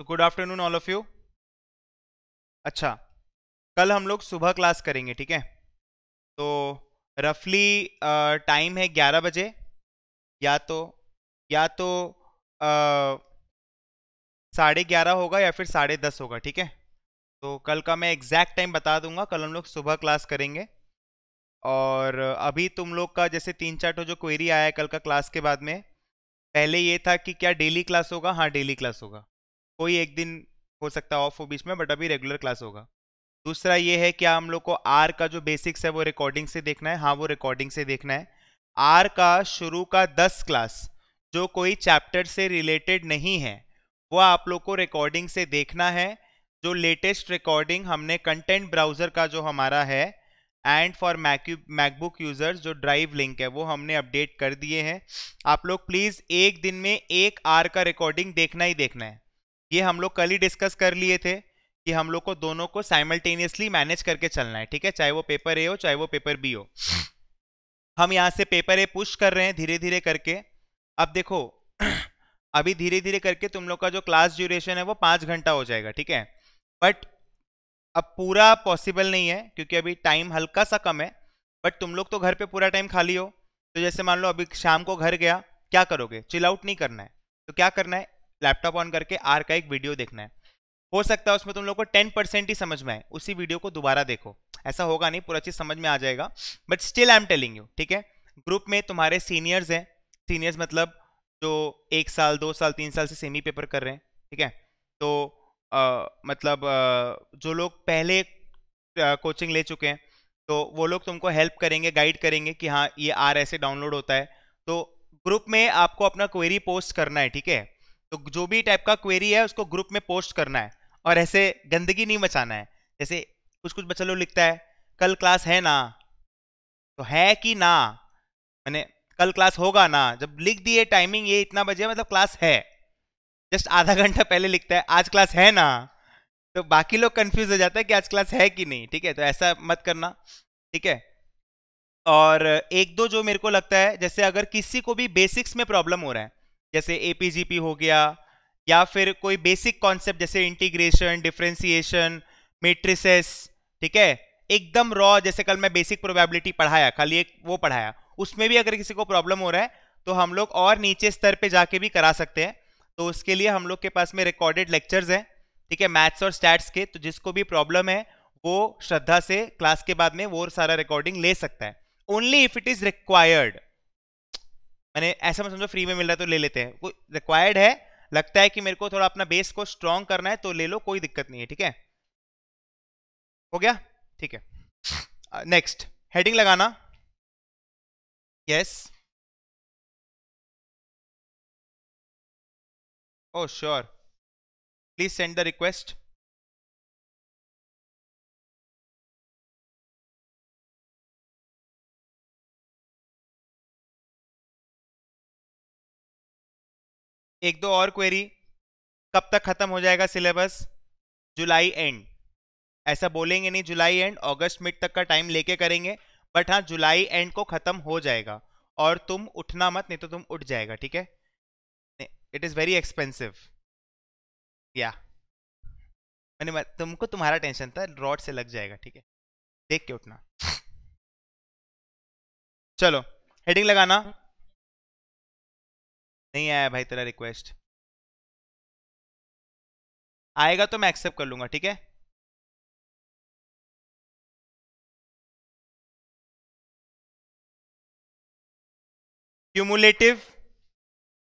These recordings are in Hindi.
तो good afternoon all of you अच्छा कल हम लोग सुबह क्लास करेंगे ठीक है तो रफली टाइम है ग्यारह बजे या तो या तो साढ़े ग्यारह होगा या फिर साढ़े दस होगा ठीक है तो कल का मैं एग्जैक्ट टाइम बता दूंगा कल हम लोग सुबह क्लास करेंगे और अभी तुम लोग का जैसे तीन चार ठो जो क्वेरी आया है कल का क्लास के बाद में पहले ये था कि क्या डेली क्लास होगा हाँ डेली क्लास होगा कोई एक दिन हो सकता है ऑफ हो बीच में बट अभी रेगुलर क्लास होगा दूसरा ये है कि हम लोग को आर का जो बेसिक्स है वो रिकॉर्डिंग से देखना है हाँ वो रिकॉर्डिंग से देखना है आर का शुरू का दस क्लास जो कोई चैप्टर से रिलेटेड नहीं है वो आप लोग को रिकॉर्डिंग से देखना है जो लेटेस्ट रिकॉर्डिंग हमने कंटेंट ब्राउज़र का जो हमारा है एंड फॉर मैक्यू मैकबुक यूज़र्स जो ड्राइव लिंक है वो हमने अपडेट कर दिए हैं आप लोग प्लीज़ एक दिन में एक आर का रिकॉर्डिंग देखना ही देखना है ये हम लोग कल ही डिस्कस कर लिए थे कि हम लोग को दोनों को साइमल्टेनियसली मैनेज करके चलना है ठीक है चाहे वो पेपर ए हो चाहे वो पेपर बी हो हम यहाँ से पेपर ए पुश कर रहे हैं धीरे धीरे करके अब देखो अभी धीरे धीरे करके तुम लोग का जो क्लास ड्यूरेशन है वो पाँच घंटा हो जाएगा ठीक है बट अब पूरा पॉसिबल नहीं है क्योंकि अभी टाइम हल्का सा कम है बट तुम लोग तो घर पे पूरा टाइम खाली हो तो जैसे मान लो अभी शाम को घर गया क्या करोगे चिल आउट नहीं करना है तो क्या करना है लैपटॉप ऑन करके आर का एक वीडियो देखना है हो सकता है उसमें तुम लोग को टेन परसेंट ही समझ में आए उसी वीडियो को दोबारा देखो ऐसा होगा नहीं पूरा चीज़ समझ में आ जाएगा but still I am telling you ठीक है ग्रुप में तुम्हारे सीनियर्स हैं सीनियर्स मतलब जो एक साल दो साल तीन साल से सेमी पेपर कर रहे हैं ठीक है तो आ, मतलब आ, जो लोग पहले आ, कोचिंग ले चुके हैं तो वो लोग तुमको हेल्प करेंगे गाइड करेंगे कि हाँ ये आर ऐसे डाउनलोड होता है तो ग्रुप में आपको अपना क्वेरी पोस्ट करना है ठीक है तो जो भी टाइप का क्वेरी है उसको ग्रुप में पोस्ट करना है और ऐसे गंदगी नहीं मचाना है जैसे कुछ कुछ बच्चा लोग लिखता है कल क्लास है ना तो है कि ना मैंने कल क्लास होगा ना जब लिख दिए टाइमिंग ये इतना बजे मतलब क्लास है जस्ट आधा घंटा पहले लिखता है आज क्लास है ना तो बाकी लोग कंफ्यूज हो जाता है कि आज क्लास है कि नहीं ठीक है तो ऐसा मत करना ठीक है और एक दो जो मेरे को लगता है जैसे अगर किसी को भी बेसिक्स में प्रॉब्लम हो रहा है जैसे एपीजीपी हो गया या फिर कोई बेसिक कॉन्सेप्ट जैसे इंटीग्रेशन डिफ्रेंसिएशन मेट्रिसेस ठीक है एकदम रॉ जैसे कल मैं बेसिक प्रोबेबिलिटी पढ़ाया खाली एक वो पढ़ाया उसमें भी अगर किसी को प्रॉब्लम हो रहा है तो हम लोग और नीचे स्तर पे जाके भी करा सकते हैं तो उसके लिए हम लोग के पास में रिकॉर्डेड लेक्चर्स हैं ठीक है मैथ्स और स्टैट्स के तो जिसको भी प्रॉब्लम है वो श्रद्धा से क्लास के बाद में वो सारा रिकॉर्डिंग ले सकता है only if it is required मैंने ऐसा मैं समझो फ्री में मिल रहा है तो ले लेते हैं कोई रिक्वायर्ड है लगता है कि मेरे को थोड़ा अपना बेस को स्ट्रॉन्ग करना है तो ले लो कोई दिक्कत नहीं है ठीक है हो गया ठीक है नेक्स्ट हेडिंग लगाना yes oh sure please send the request एक दो और क्वेरी कब तक ख़त्म हो जाएगा सिलेबस जुलाई एंड ऐसा बोलेंगे नहीं जुलाई एंड अगस्त मिड तक का टाइम लेके करेंगे बट हाँ जुलाई एंड को ख़त्म हो जाएगा और तुम उठना मत नहीं तो तुम उठ जाएगा ठीक है इट इज़ वेरी एक्सपेंसिव या मैंने तुमको तुम्हारा टेंशन था रॉड से लग जाएगा ठीक है देख के उठना चलो हेडिंग लगाना नहीं आया भाई तेरा रिक्वेस्ट आएगा तो मैं एक्सेप्ट कर लूंगा ठीक है cumulative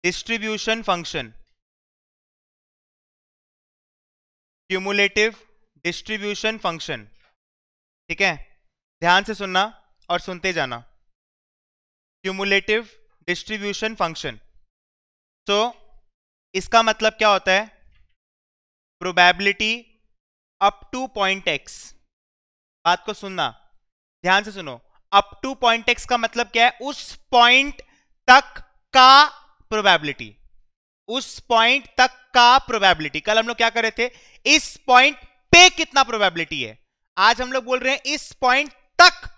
distribution function cumulative distribution function ठीक है ध्यान से सुनना और सुनते जाना क्यूमुलेटिव डिस्ट्रीब्यूशन फंक्शन तो इसका मतलब क्या होता है probability up to point X बात को सुनना ध्यान से सुनो अप टू पॉइंट एक्स का मतलब क्या है उस पॉइंट तक का प्रोबेबिलिटी उस पॉइंट तक का प्रोबेबिलिटी कल हम लोग क्या कर रहे थे इस पॉइंट पे कितना प्रोबेबिलिटी है आज हम लोग बोल रहे हैं इस पॉइंट तक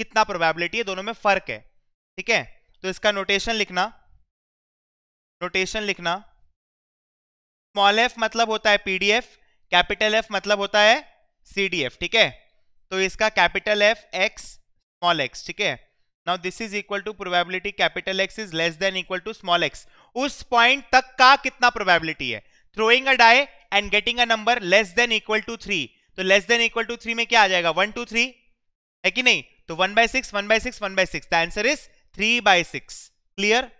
कितना प्रोबेबिलिटी है दोनों में फर्क है ठीक है तो इसका नोटेशन लिखना रोटेशन लिखना स्मॉल एफ मतलब होता है पीडीएफ कैपिटल एफ मतलब होता है सीडीएफ ठीक है तो इसका capital F X small X ठीक है now this is equal to probability capital x is less than equal to small X उस पॉइंट तक का कितना प्रोबेबिलिटी है throwing a die and getting a number less than equal to three तो less than equal to three में क्या आ जाएगा वन टू थ्री है कि नहीं तो one by six one by six one by six the answer is three by six clear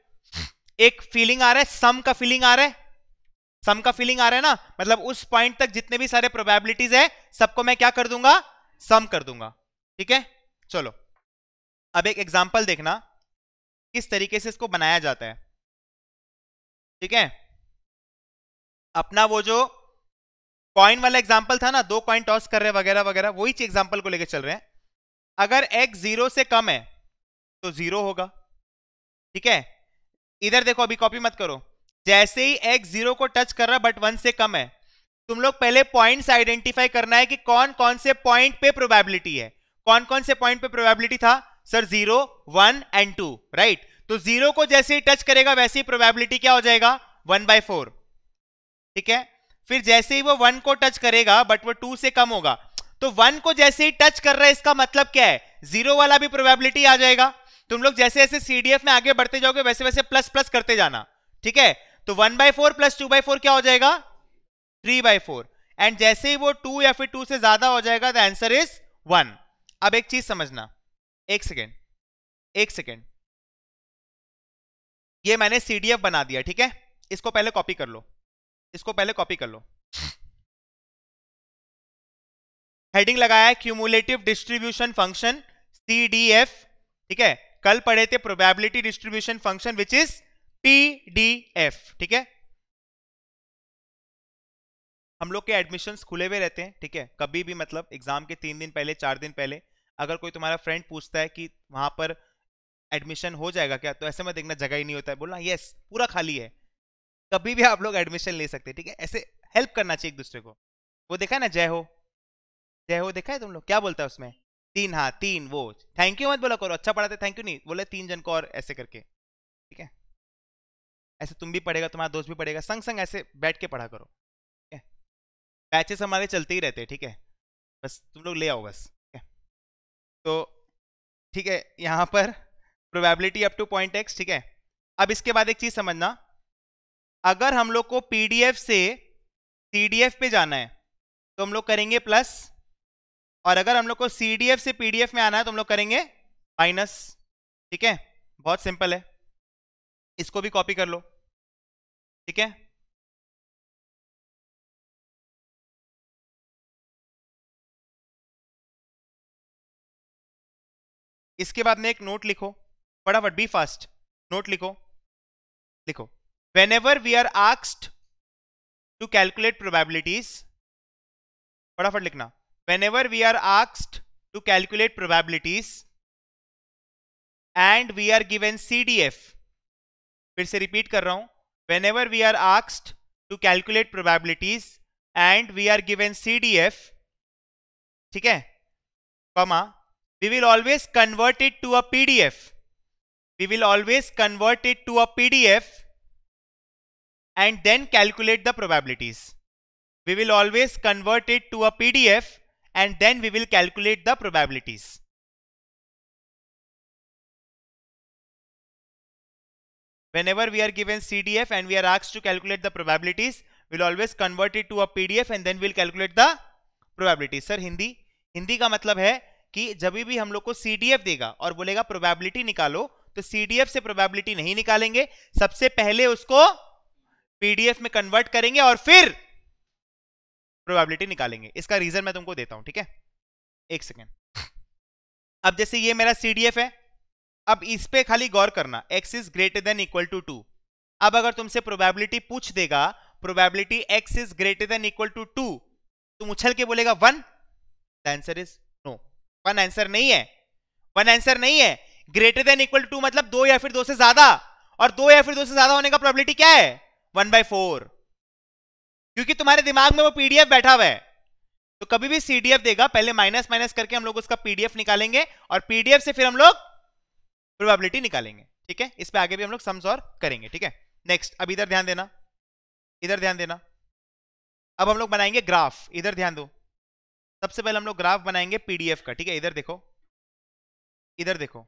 एक फीलिंग आ रहा है सम का फीलिंग आ रहा है सम का फीलिंग आ रहा है ना मतलब उस पॉइंट तक जितने भी सारे प्रोबेबिलिटीज है सबको मैं क्या कर दूंगा सम कर दूंगा ठीक है चलो अब एक एग्जाम्पल देखना किस तरीके से इसको बनाया जाता है ठीक है अपना वो जो कॉइन वाला एग्जाम्पल था ना दो कॉइन टॉस कर रहे वगैरह वगैरह वही एग्जाम्पल को लेकर चल रहे हैं अगर एक्स जीरो से कम है तो जीरो होगा ठीक है इधर देखो अभी कॉपी मत करो जैसे ही एक्स जीरो को टच कर रहा बट वन से कम है तुम लोग पहले पॉइंट्स आइडेंटिफाई करना है कि कौन कौन से पॉइंट पे प्रोबेबिलिटी है कौन कौन से पॉइंट पे प्रोबेबिलिटी था sir zero one and two right तो जीरो को जैसे ही टच करेगा वैसे ही प्रोबेबिलिटी क्या हो जाएगा वन बाय फोर ठीक है फिर जैसे ही वो वन को टच करेगा बट वो टू से कम होगा तो वन को जैसे ही टच कर रहा है इसका मतलब क्या है जीरो वाला भी प्रोबेबिलिटी आ जाएगा तुम लोग जैसे जैसे सीडीएफ में आगे बढ़ते जाओगे वैसे वैसे प्लस प्लस करते जाना ठीक है तो one by four plus two by four क्या हो जाएगा थ्री बाई फोर एंड जैसे ही वो टू या फिर टू से ज्यादा हो जाएगा द आंसर इज वन अब एक चीज समझना एक सेकेंड एक सेकेंड ये मैंने सीडीएफ बना दिया ठीक है इसको पहले कॉपी कर लो इसको पहले कॉपी कर लो हेडिंग लगाया है cumulative distribution function C D F ठीक है कल पढ़े थे probability distribution function which is PDF ठीक है हम लोग के एडमिशन खुले हुए रहते हैं ठीक है कभी भी मतलब एग्जाम के तीन दिन पहले चार दिन पहले अगर कोई तुम्हारा फ्रेंड पूछता है कि वहां पर एडमिशन हो जाएगा क्या तो ऐसे में देखना जगह ही नहीं होता है बोलना यस पूरा खाली है कभी भी आप लोग एडमिशन ले सकते ठीक है ऐसे हेल्प करना चाहिए एक दूसरे को वो देखा है ना जय हो जय हो देखा है तुम लोग क्या बोलता है उसमें तीन हाँ तीन वो थैंक यू मत बोला करो अच्छा पढ़ाते थैंक यू नहीं बोले तीन जन को और ऐसे करके ठीक है ऐसे तुम भी पढ़ेगा तुम्हारा दोस्त भी पढ़ेगा संग संग ऐसे बैठ के पढ़ा करो ठीक है बैचेस हमारे चलते ही रहते हैं ठीक है बस तुम लोग ले आओ बस ठीक है तो ठीक है यहाँ पर probability up to point X ठीक है अब इसके बाद एक चीज़ समझना अगर हम लोग को पीडीएफ से सीडीएफ पे जाना है तो हम लोग करेंगे प्लस और अगर हम लोग को सी से पी में आना है तो हम लोग करेंगे माइनस ठीक है बहुत सिंपल है इसको भी कॉपी कर लो ठीक है इसके बाद में एक नोट लिखो फटाफट बी फास्ट नोट लिखो लिखो वेन एवर वी आर आक्स्ड टू कैलकुलेट प्रोबेबिलिटीज फटाफट लिखना whenever we are asked to calculate probabilities and we are given CDF, फिर से रिपीट कर रहा हूं whenever we are asked to calculate probabilities and we are given CDF, ठीक है comma we will always convert it to a PDF. We will always convert it to a PDF and then calculate the probabilities. We will always convert it to a PDF and then we will calculate the probabilities. Whenever we are given CDF and we are asked to calculate the probabilities, we'll always convert it to a PDF and then we'll calculate the probabilities. Sir, Hindi? Hindi ka matlab hai ki जब bhi hum log ko CDF dega aur bolega probability nikalo, to CDF se probability nahi nikalenge, sabse pehle usko PDF mein convert karenge aur fir probability निकालेंगे इसका रीजन मैं तुमको देता हूं ठीक है एक सेकेंड अब जैसे ये मेरा सीडीएफ है अब इस पे खाली गौर करना X is greater than equal to two अब अगर तुमसे प्रोबेबिलिटी पूछ देगा probability x is greater than equal to two तुम उछल के बोलेगा one the answer is no one answer नहीं है वन आंसर नहीं है ग्रेटर देन इक्वल टू मतलब दो या फिर दो से ज्यादा और दो या फिर दो से ज्यादा होने का प्रोबेबिलिटी क्या है वन बाय फोर क्योंकि तुम्हारे दिमाग में वो पीडीएफ बैठा हुआ है तो कभी भी सीडीएफ देगा पहले माइनस माइनस करके हम लोग उसका पीडीएफ निकालेंगे और पीडीएफ से फिर हम लोग प्रोबेबिलिटी निकालेंगे ठीक है इस पर आगे भी हम लोग सम्स और करेंगे ठीक है नेक्स्ट अब इधर ध्यान देना इधर ध्यान देना अब हम लोग बनाएंगे ग्राफ इधर ध्यान दो सबसे पहले हम लोग ग्राफ बनाएंगे पीडीएफ का ठीक है इधर देखो इधर देखो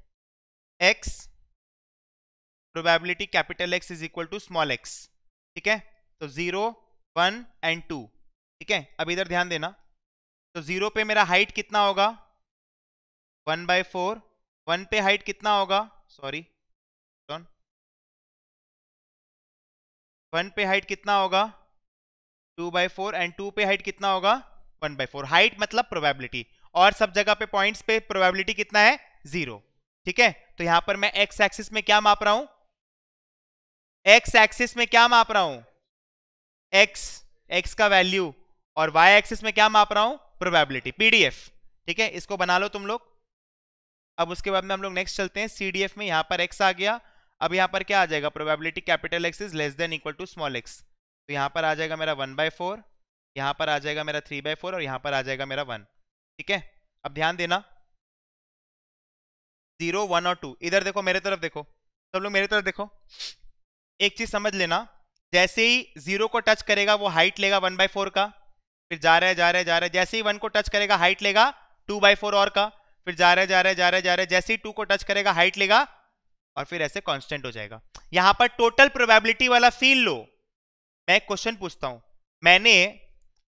X probability capital x is equal to small X ठीक है तो जीरो वन एंड टू ठीक है अब इधर ध्यान देना तो जीरो पे मेरा हाइट कितना होगा वन बाय फोर वन पे हाइट कितना होगा सॉरी वन पे हाइट कितना होगा two by four and two पे हाइट कितना होगा वन बाय फोर हाइट मतलब प्रोबेबिलिटी और सब जगह पे पॉइंट्स पे प्रोबेबिलिटी कितना है जीरो ठीक है तो यहां पर मैं एक्स एक्सिस में क्या माप रहा हूं एक्स एक्सिस में क्या माप रहा हूं एक्स एक्स का वैल्यू और वाई एक्सिस में क्या माप रहा हूं प्रोबेबिलिटी पीडीएफ ठीक है इसको बना लो तुम लोग अब उसके बाद में हम लोग नेक्स्ट चलते हैं सीडीएफ में यहां पर एक्स आ गया अब यहां पर क्या आ जाएगा probability capital x is less than equal to small X तो यहां पर आ जाएगा मेरा वन बाय फोर यहां पर आ जाएगा मेरा थ्री बाय फोर और यहां पर आ जाएगा मेरा वन ठीक है अब ध्यान देना जीरो वन और टू इधर देखो मेरे तरफ देखो सब लोग मेरे तरफ देखो एक चीज समझ लेना जैसे ही जीरो को टच करेगा वो हाइट लेगा वन बाई फोर का फिर जा रहे जा रहे जा रहे जैसे ही वन को टच करेगा हाइट लेगा टू बाई फोर और का फिर जा रहे जा रहे जा रहे जा रहे जैसे ही टू को टच करेगा हाइट लेगा और फिर ऐसे कॉन्स्टेंट हो जाएगा यहां पर टोटल प्रोबेबिलिटी वाला फील लो मैं क्वेश्चन पूछता हूं मैंने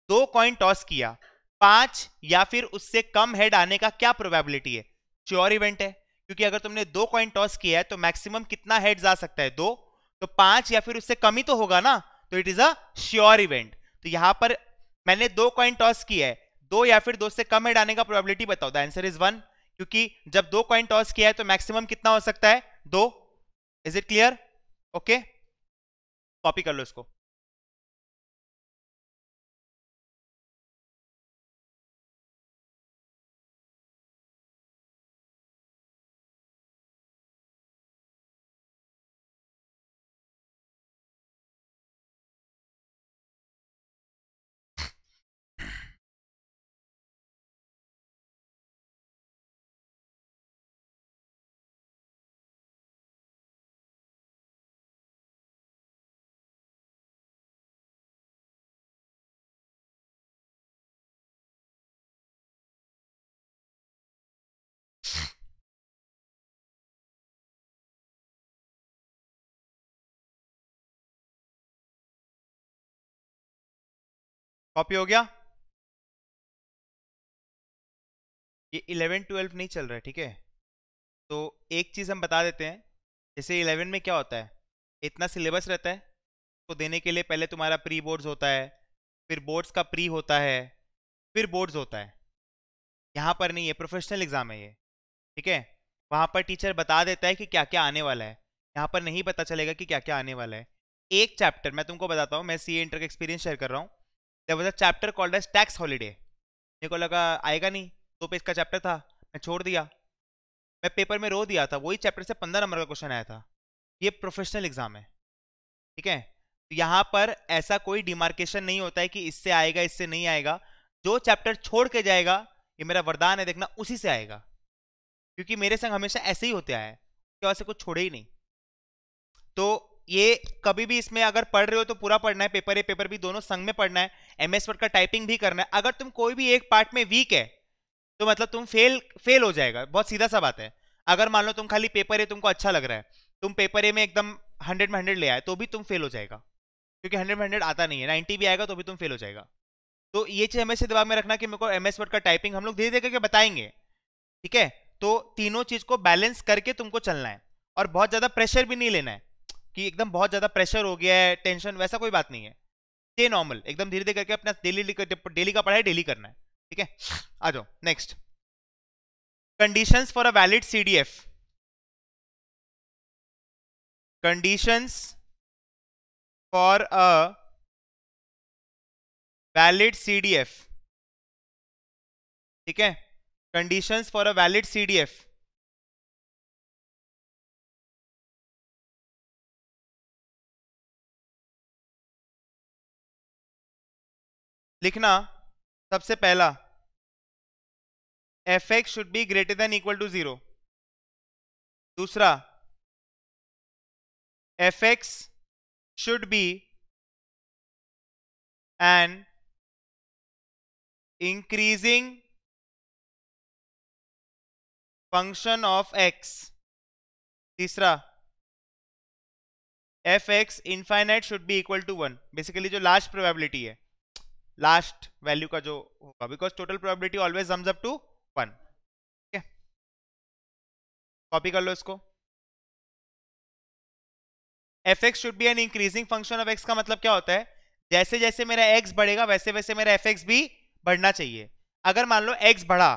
दो कॉइन टॉस किया पांच या फिर उससे कम हेड आने का क्या प्रोबेबिलिटी है श्योर इवेंट है क्योंकि अगर तुमने दो कॉइन टॉस किया है तो मैक्सिमम कितना हेड आ सकता है दो तो पांच या फिर उससे कम ही तो होगा ना तो it is a sure event तो यहां पर मैंने दो कॉइन टॉस किया है दो या फिर दो से कम है आने का प्रोबेबिलिटी बताओ द आंसर इज वन क्योंकि जब दो कॉइन टॉस किया है तो मैक्सिमम कितना हो सकता है दो is it clear okay copy कर लो इसको कॉपी हो गया ये इलेवन ट्वेल्व नहीं चल रहा है ठीक है तो एक चीज़ हम बता देते हैं जैसे इलेवन में क्या होता है इतना सिलेबस रहता है तो देने के लिए पहले तुम्हारा प्री बोर्ड्स होता है फिर बोर्ड्स का प्री होता है फिर बोर्ड्स होता है यहाँ पर नहीं है प्रोफेशनल एग्ज़ाम है ये ठीक है वहाँ पर टीचर बता देता है कि क्या क्या आने वाला है यहाँ पर नहीं पता चलेगा कि क्या क्या आने वाला है एक चैप्टर मैं तुमको बताता हूँ मैं सी इंटर का एक्सपीरियंस शेयर कर रहा हूँ there was a chapter called as tax holiday मेरे को लगा आएगा नहीं दो पेज का चैप्टर था मैं छोड़ दिया मैं पेपर में रो दिया था वही चैप्टर से पंद्रह नंबर का क्वेश्चन आया था ये प्रोफेशनल एग्जाम है ठीक है तो यहाँ पर ऐसा कोई डिमार्केशन नहीं होता है कि इससे आएगा इससे नहीं आएगा जो चैप्टर छोड़ के जाएगा ये मेरा वरदान है देखना उसी से आएगा क्योंकि मेरे संग हमेशा ऐसे ही होते आया है उसके से कुछ छोड़े ही नहीं तो ये कभी भी इसमें अगर पढ़ रहे हो तो पूरा पढ़ना है पेपर ए पेपर भी दोनों संग में पढ़ना है एमएस वर्ड का टाइपिंग भी करना है अगर तुम कोई भी एक पार्ट में वीक है तो मतलब तुम फेल फेल हो जाएगा बहुत सीधा सा बात है अगर मान लो तुम खाली पेपर ए तुमको अच्छा लग रहा है तुम पेपर ए में एकदम हंड्रेड में हंड्रेड ले आए तो भी तुम फेल हो जाएगा क्योंकि हंड्रेड में हंड्रेड आता नहीं है नाइन्टी भी आएगा तो भी तुम फेल हो जाएगा तो ये चीज हमेशा दिमाग में रखना कि मेरे को एमएस वर्ड का टाइपिंग हम लोग धीरे धीरे करके बताएंगे ठीक है तो तीनों चीज को बैलेंस करके तुमको चलना है और बहुत ज्यादा प्रेशर भी नहीं लेना है कि एकदम बहुत ज्यादा प्रेशर हो गया है टेंशन वैसा कोई बात नहीं है स्टे नॉर्मल एकदम धीरे धीरे करके अपना डेली डेली का पढ़ाई डेली करना है ठीक है आ जाओ next condition for a valid CDF conditions for a valid CDF ठीक है conditions for a valid CDF लिखना सबसे पहला F x should be greater than equal to zero दूसरा F x should be an increasing function of X तीसरा F X infinite should be equal to one basically जो लास्ट प्रोबेबिलिटी है लास्ट वैल्यू का जो होगा because total probability always sums up to one ठीक है कॉपी कर लो इसको F x should be an increasing function of X का मतलब क्या होता है जैसे जैसे मेरा एक्स बढ़ेगा वैसे वैसे मेरा एफ एक्स भी बढ़ना चाहिए अगर मान लो एक्स बढ़ा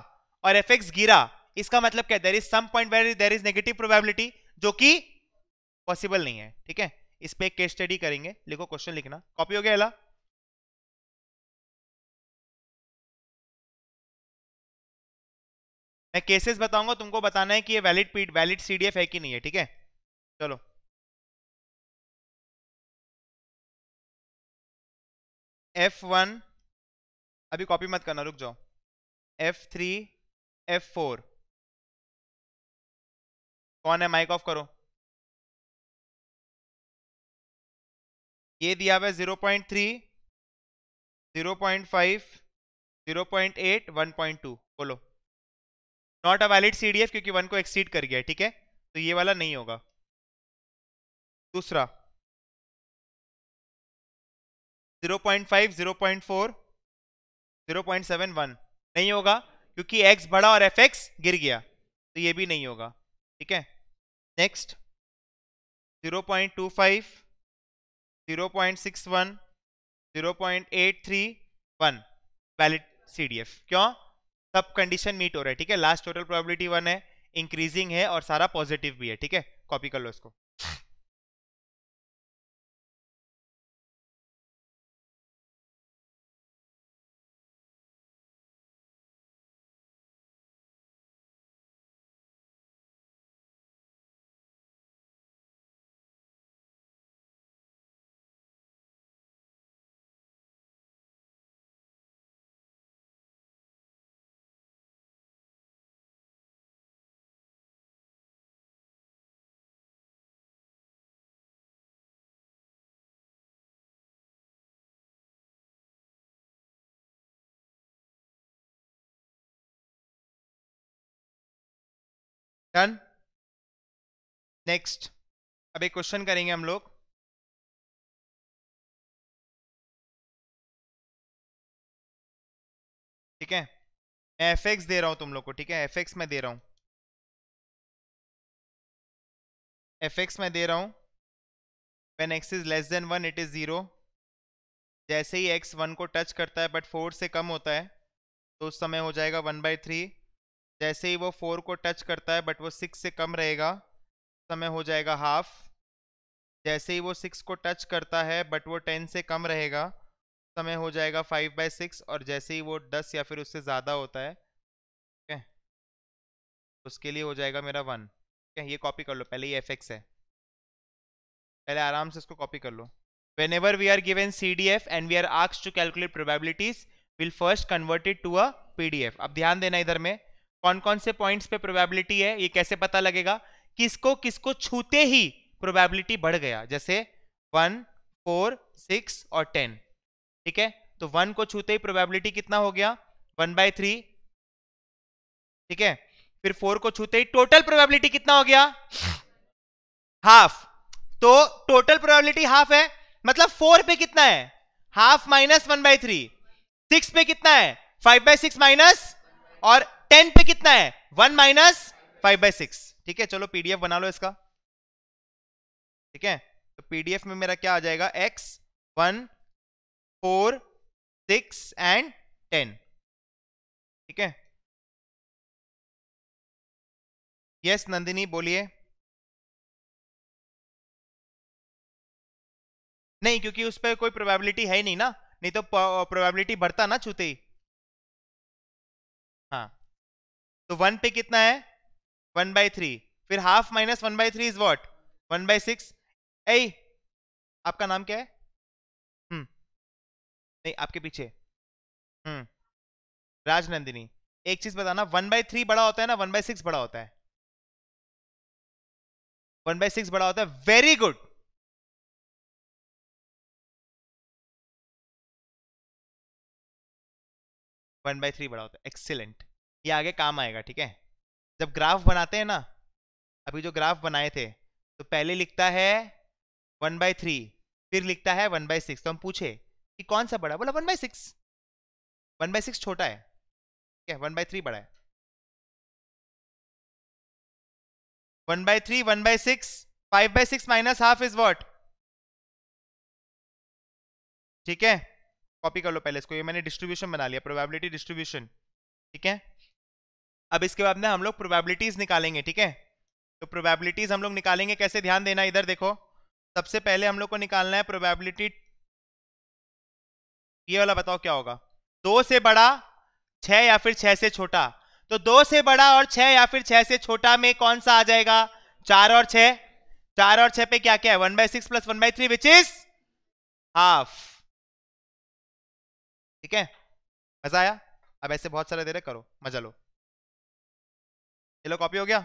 और एफ एक्स गिरा इसका मतलब क्या there is some point where there is negative probability जो कि पॉसिबल नहीं है ठीक है इस पर एक केस स्टडी करेंगे लिखो क्वेश्चन लिखना कॉपी हो गया अला मैं केसेस बताऊंगा तुमको बताना है कि ये वैलिड पीट वैलिड सी है कि नहीं है ठीक है चलो एफ वन अभी कॉपी मत करना रुक जाओ एफ थ्री एफ फोर कौन है माइक ऑफ करो ये दिया हुआ है zero point three zero point five zero point eight one point two बोलो नॉट अ वैलिड एफ क्योंकि वन को एक्सीड कर गया ठीक है तो ये वाला नहीं होगा दूसरा 0.5 0.4 0.71 नहीं होगा क्योंकि x बढ़ा और fx गिर गया तो ये भी नहीं होगा ठीक है नेक्स्ट 0.25 0.61 0.831 वैलिड सी क्यों सब कंडीशन मीट हो रहा है ठीक है लास्ट टोटल प्रोबेबिलिटी वन है इंक्रीजिंग है और सारा पॉजिटिव भी है ठीक है कॉपी कर लो इसको डन नेक्स्ट अब एक क्वेश्चन करेंगे हम लोग ठीक है मैं एफ एक्स दे रहा हूं तुम लोग को ठीक है एफ एक्स मैं दे रहा हूं एफ एक्स मैं दे रहा हूं when x is less than one it is zero जैसे ही एक्स वन को टच करता है बट फोर से कम होता है तो उस समय हो जाएगा वन बाई थ्री जैसे ही वो फोर को टच करता है बट वो सिक्स से कम रहेगा समय हो जाएगा हाफ जैसे ही वो सिक्स को टच करता है बट वो टेन से कम रहेगा समय हो जाएगा फाइव बाई सिक्स और जैसे ही वो दस या फिर उससे ज़्यादा होता है ठीक है उसके लिए हो जाएगा मेरा वन ठीक है ये कॉपी कर लो पहले ये एफ एक्स है पहले आराम से इसको कॉपी कर लो whenever we are given C D F and we are आक्स to calculate probabilities will first converted to a P D F अब ध्यान देना इधर में कौन कौन से पॉइंट्स पे प्रोबेबिलिटी है ये कैसे पता लगेगा किसको किसको छूते ही प्रोबेबिलिटी बढ़ गया जैसे वन फोर सिक्स और टेन ठीक है तो वन को छूते ही प्रोबेबिलिटी कितना हो गया वन बाय थ्री ठीक है फिर फोर को छूते ही टोटल प्रोबेबिलिटी कितना हो गया हाफ तो टोटल प्रोबेबिलिटी हाफ है मतलब फोर पे कितना है half minus one by three six पे कितना है फाइव बाई सिक्स माइनस और टेन पे कितना है one minus five by six ठीक है चलो पीडीएफ बना लो इसका ठीक है तो पीडीएफ में मेरा क्या आ जाएगा x one four six and ten ठीक है यस नंदिनी बोलिए नहीं क्योंकि उस पर कोई प्रोबेबिलिटी है ही नहीं ना नहीं तो प्रोबेबिलिटी बढ़ता ना छूते ही हाँ तो वन पे कितना है वन बाई थ्री फिर half minus one by three is what one by six ए आपका नाम क्या है हम्म नहीं आपके पीछे हम्म राजनंदिनी एक चीज बताना वन बाई थ्री बड़ा होता है ना वन बाई सिक्स बड़ा होता है वन बाई सिक्स बड़ा होता है very good one by three बड़ा होता है एक्सीलेंट ये आगे काम आएगा ठीक है जब ग्राफ बनाते हैं ना अभी जो ग्राफ बनाए थे तो पहले लिखता है वन बाई थ्री फिर लिखता है वन बाई सिक्स तो हम पूछे कि कौन सा बड़ा बोला one by six one by six छोटा है ठीक है वन बाई थ्री बड़ा है one by three one by six five by six minus half is what ठीक है कॉपी कर लो पहले इसको ये मैंने डिस्ट्रीब्यूशन बना लिया प्रोबेबिलिटी डिस्ट्रीब्यूशन ठीक है अब इसके बाद में हम लोग प्रोबेबिलिटीज निकालेंगे ठीक है तो प्रोबेबिलिटीज हम लोग निकालेंगे कैसे ध्यान देना इधर देखो सबसे पहले हम लोग को निकालना है प्रोबेबिलिटी ये वाला बताओ क्या होगा दो से बड़ा छह या फिर छह से छोटा तो दो से बड़ा और छह या फिर छह से छोटा में कौन सा आ जाएगा चार और छह चार और छह पे क्या क्या है one by six plus one by three which is half ठीक है मजा आया अब ऐसे बहुत सारा दे रहे करो मजा लो ये लो कॉपी हो गया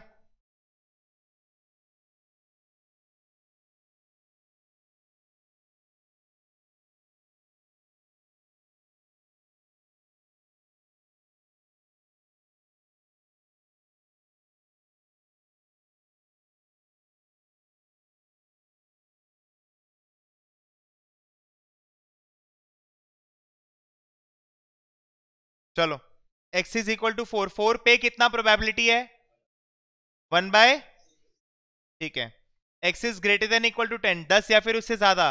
चलो x is equal to four four पे कितना प्रोबेबिलिटी है वन बाय ठीक है x is greater than equal to ten दस या फिर उससे ज्यादा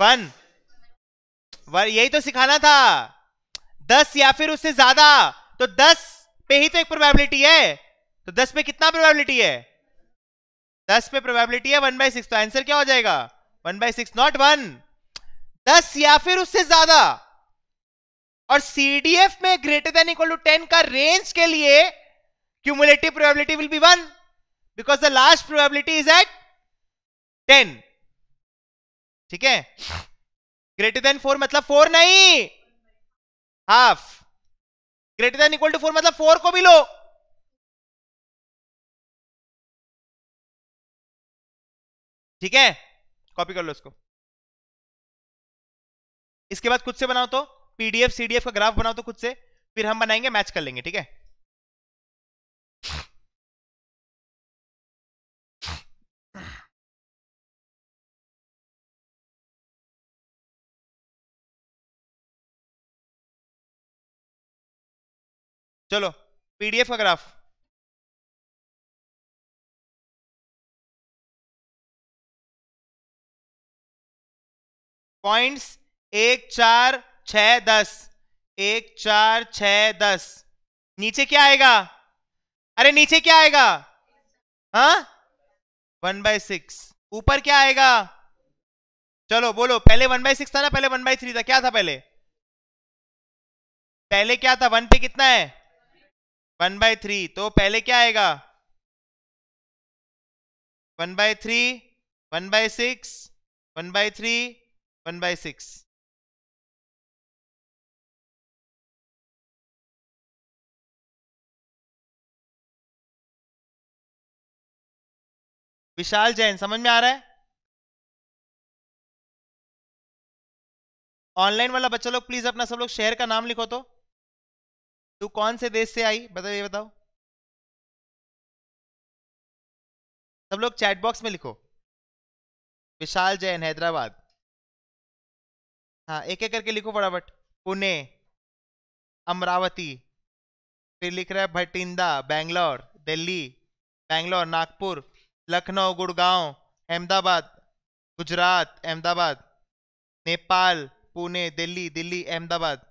वन यही तो सिखाना था दस या फिर उससे ज्यादा तो दस पे ही तो एक प्रोबेबिलिटी है तो दस पे कितना प्रोबेबिलिटी है दस पे प्रोबेबिलिटी है वन बाय सिक्स तो आंसर क्या हो जाएगा one by six not one दस या फिर उससे ज्यादा और एफ में greater than equal to ten का रेंज के लिए cumulative probability will be 1 because the last probability is at 10 ठीक है ग्रेटर देन फोर मतलब फोर नहीं half greater than equal to four मतलब फोर को भी लो ठीक है कॉपी कर लो इसको इसके बाद खुद से बनाओ तो पीडीएफ सीडीएफ का ग्राफ बनाओ तो खुद से फिर हम बनाएंगे मैच कर लेंगे ठीक है चलो पीडीएफ का ग्राफ पॉइंट्स एक चार छ दस एक चार छ दस नीचे क्या आएगा अरे नीचे क्या आएगा हाँ वन बाय सिक्स ऊपर क्या आएगा चलो बोलो पहले वन बाय सिक्स था ना पहले वन बाई थ्री था क्या था पहले पहले क्या था वन पे कितना है वन बाय थ्री तो पहले क्या आएगा one by three one by six one by three one by six Vishal Jain समझ में आ रहा है ऑनलाइन वाला बच्चा लोग प्लीज अपना सब लोग शहर का नाम लिखो तो तू कौन से देश से आई बताओ ये बताओ सब लोग चैट बॉक्स में लिखो विशाल जैन हैदराबाद हाँ एक एक करके लिखो फटाफट पुणे अमरावती फिर लिख रहा है Bathinda Bangalore Delhi Bangalore Nagpur Lucknow Gurgaon Ahmedabad Gujarat Ahmedabad Nepal Pune Delhi Delhi Ahmedabad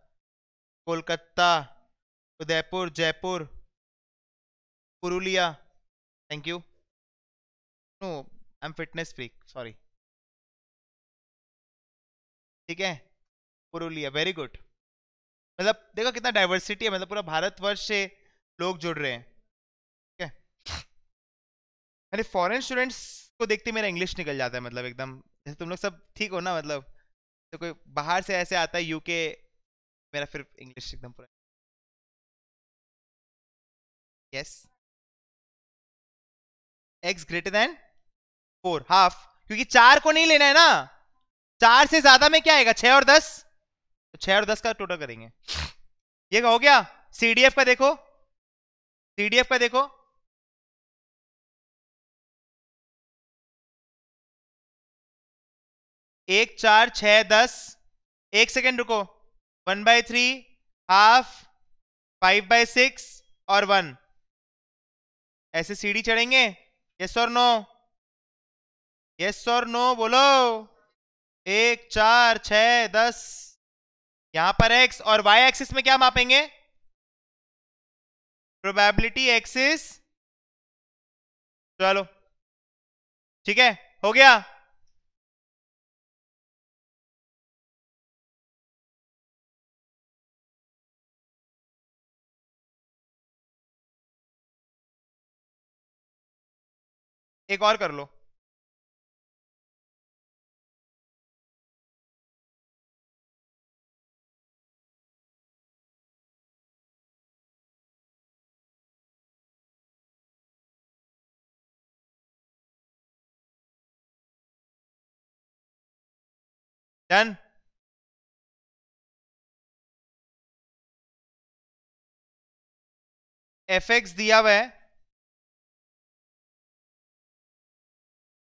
Kolkata Udaipur Jaipur Purulia you know I am fitness freak sorry ठीक है पुरुलिया वेरी गुड मतलब देखो कितना डाइवर्सिटी है मतलब पूरा भारतवर्ष से लोग जुड़ रहे हैं ठीक है अरे फॉरेन स्टूडेंट्स को देखते मेरा इंग्लिश निकल जाता है मतलब एकदम जैसे तुम लोग सब ठीक हो ना मतलब तो कोई बाहर से ऐसे आता है यूके मेरा फिर इंग्लिश एकदम पूरा yes x greater than four half क्योंकि चार को नहीं लेना है ना चार से ज्यादा में क्या आएगा छह और दस तो छह और दस का टोटल करेंगे ये हो गया सीडीएफ का देखो सीडीएफ का देखो एक चार छ दस एक सेकेंड रुको one by three half five by six और वन ऐसे सीढ़ी चढ़ेंगे यस और नो यस और नो बोलो एक चार छ दस यहां पर एक्स और वाई एक्सिस में क्या मापेंगे प्रोबेबिलिटी एक्सिस चलो ठीक है हो गया एक और कर लो डन एफ एक्स दिया हुआ है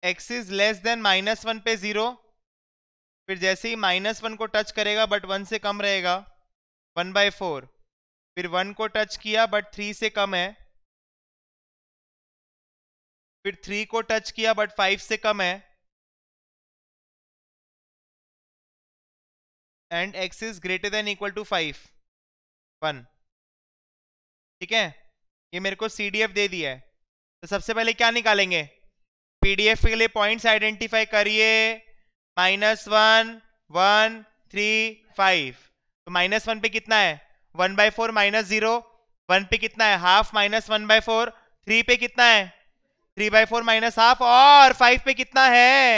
x is less than minus one पे जीरो फिर जैसे ही माइनस वन को टच करेगा बट वन से कम रहेगा वन बाय फोर फिर वन को टच किया बट थ्री से कम है फिर थ्री को टच किया बट फाइव से कम है and x is greater than equal to five one ठीक है ये मेरे को सी डी एफ दे दिया है तो सबसे पहले क्या निकालेंगे पीडीएफ के लिए पॉइंट्स आइडेंटिफाई करिए minus one one three five तो माइनस वन पे कितना है one by four minus zero one पे कितना है half minus one by four three पे कितना है three by four minus half और फाइव पे कितना है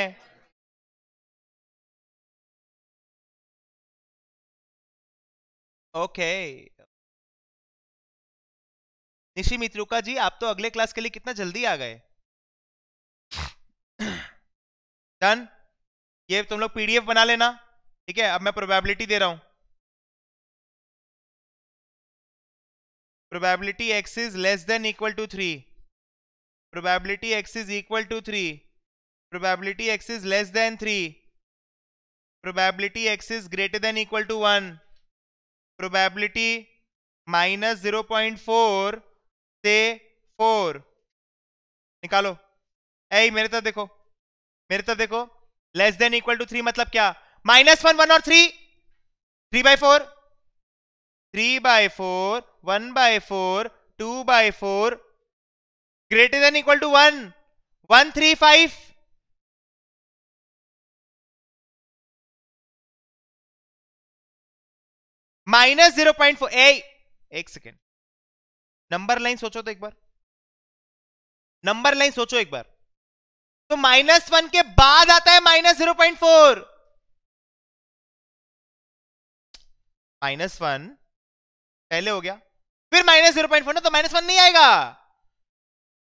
ओके निशी मित्रुका जी आप तो अगले क्लास के लिए कितना जल्दी आ गए डन ये तुम लोग पीडीएफ बना लेना ठीक है अब मैं प्रोबेबिलिटी दे रहा हूं probability x is less than equal to three probability x is equal to three probability x is less than three probability x is greater than equal to one probability minus zero point four से फोर निकालो ए मेरे तरफ देखो मेरे तरफ देखो less than equal to three मतलब क्या माइनस वन वन और three three by four three by four one by four two by four greater than equal to one one three five minus zero point four ए एक सेकेंड नंबर लाइन सोचो तो एक बार नंबर लाइन सोचो एक बार तो माइनस वन के बाद आता है minus zero point four minus one पहले हो गया फिर माइनस जीरो पॉइंट फोर ना तो माइनस वन नहीं आएगा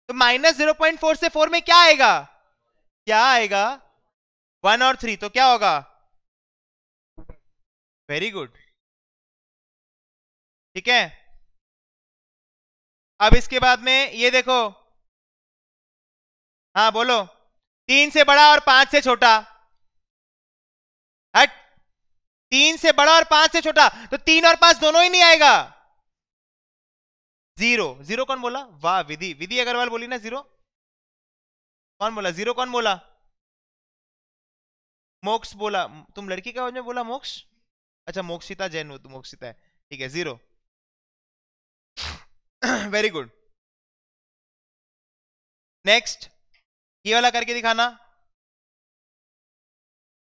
तो माइनस जीरो पॉइंट फोर से फोर में क्या आएगा क्या आएगा वन और थ्री तो क्या होगा वेरी गुड ठीक है अब इसके बाद में ये देखो हाँ बोलो तीन से बड़ा और पांच से छोटा हट तीन से बड़ा और पांच से छोटा तो तीन और पांच दोनों ही नहीं आएगा जीरो जीरो कौन बोला वाह विधि विधि अग्रवाल बोली ना जीरो कौन बोला जीरो कौन बोला मोक्ष बोला तुम लड़की का में बोला मोक्ष अच्छा मोक्षिता जैन हो तुम तो मोक्षिता है ठीक है जीरो वेरी गुड नेक्स्ट ये वाला करके दिखाना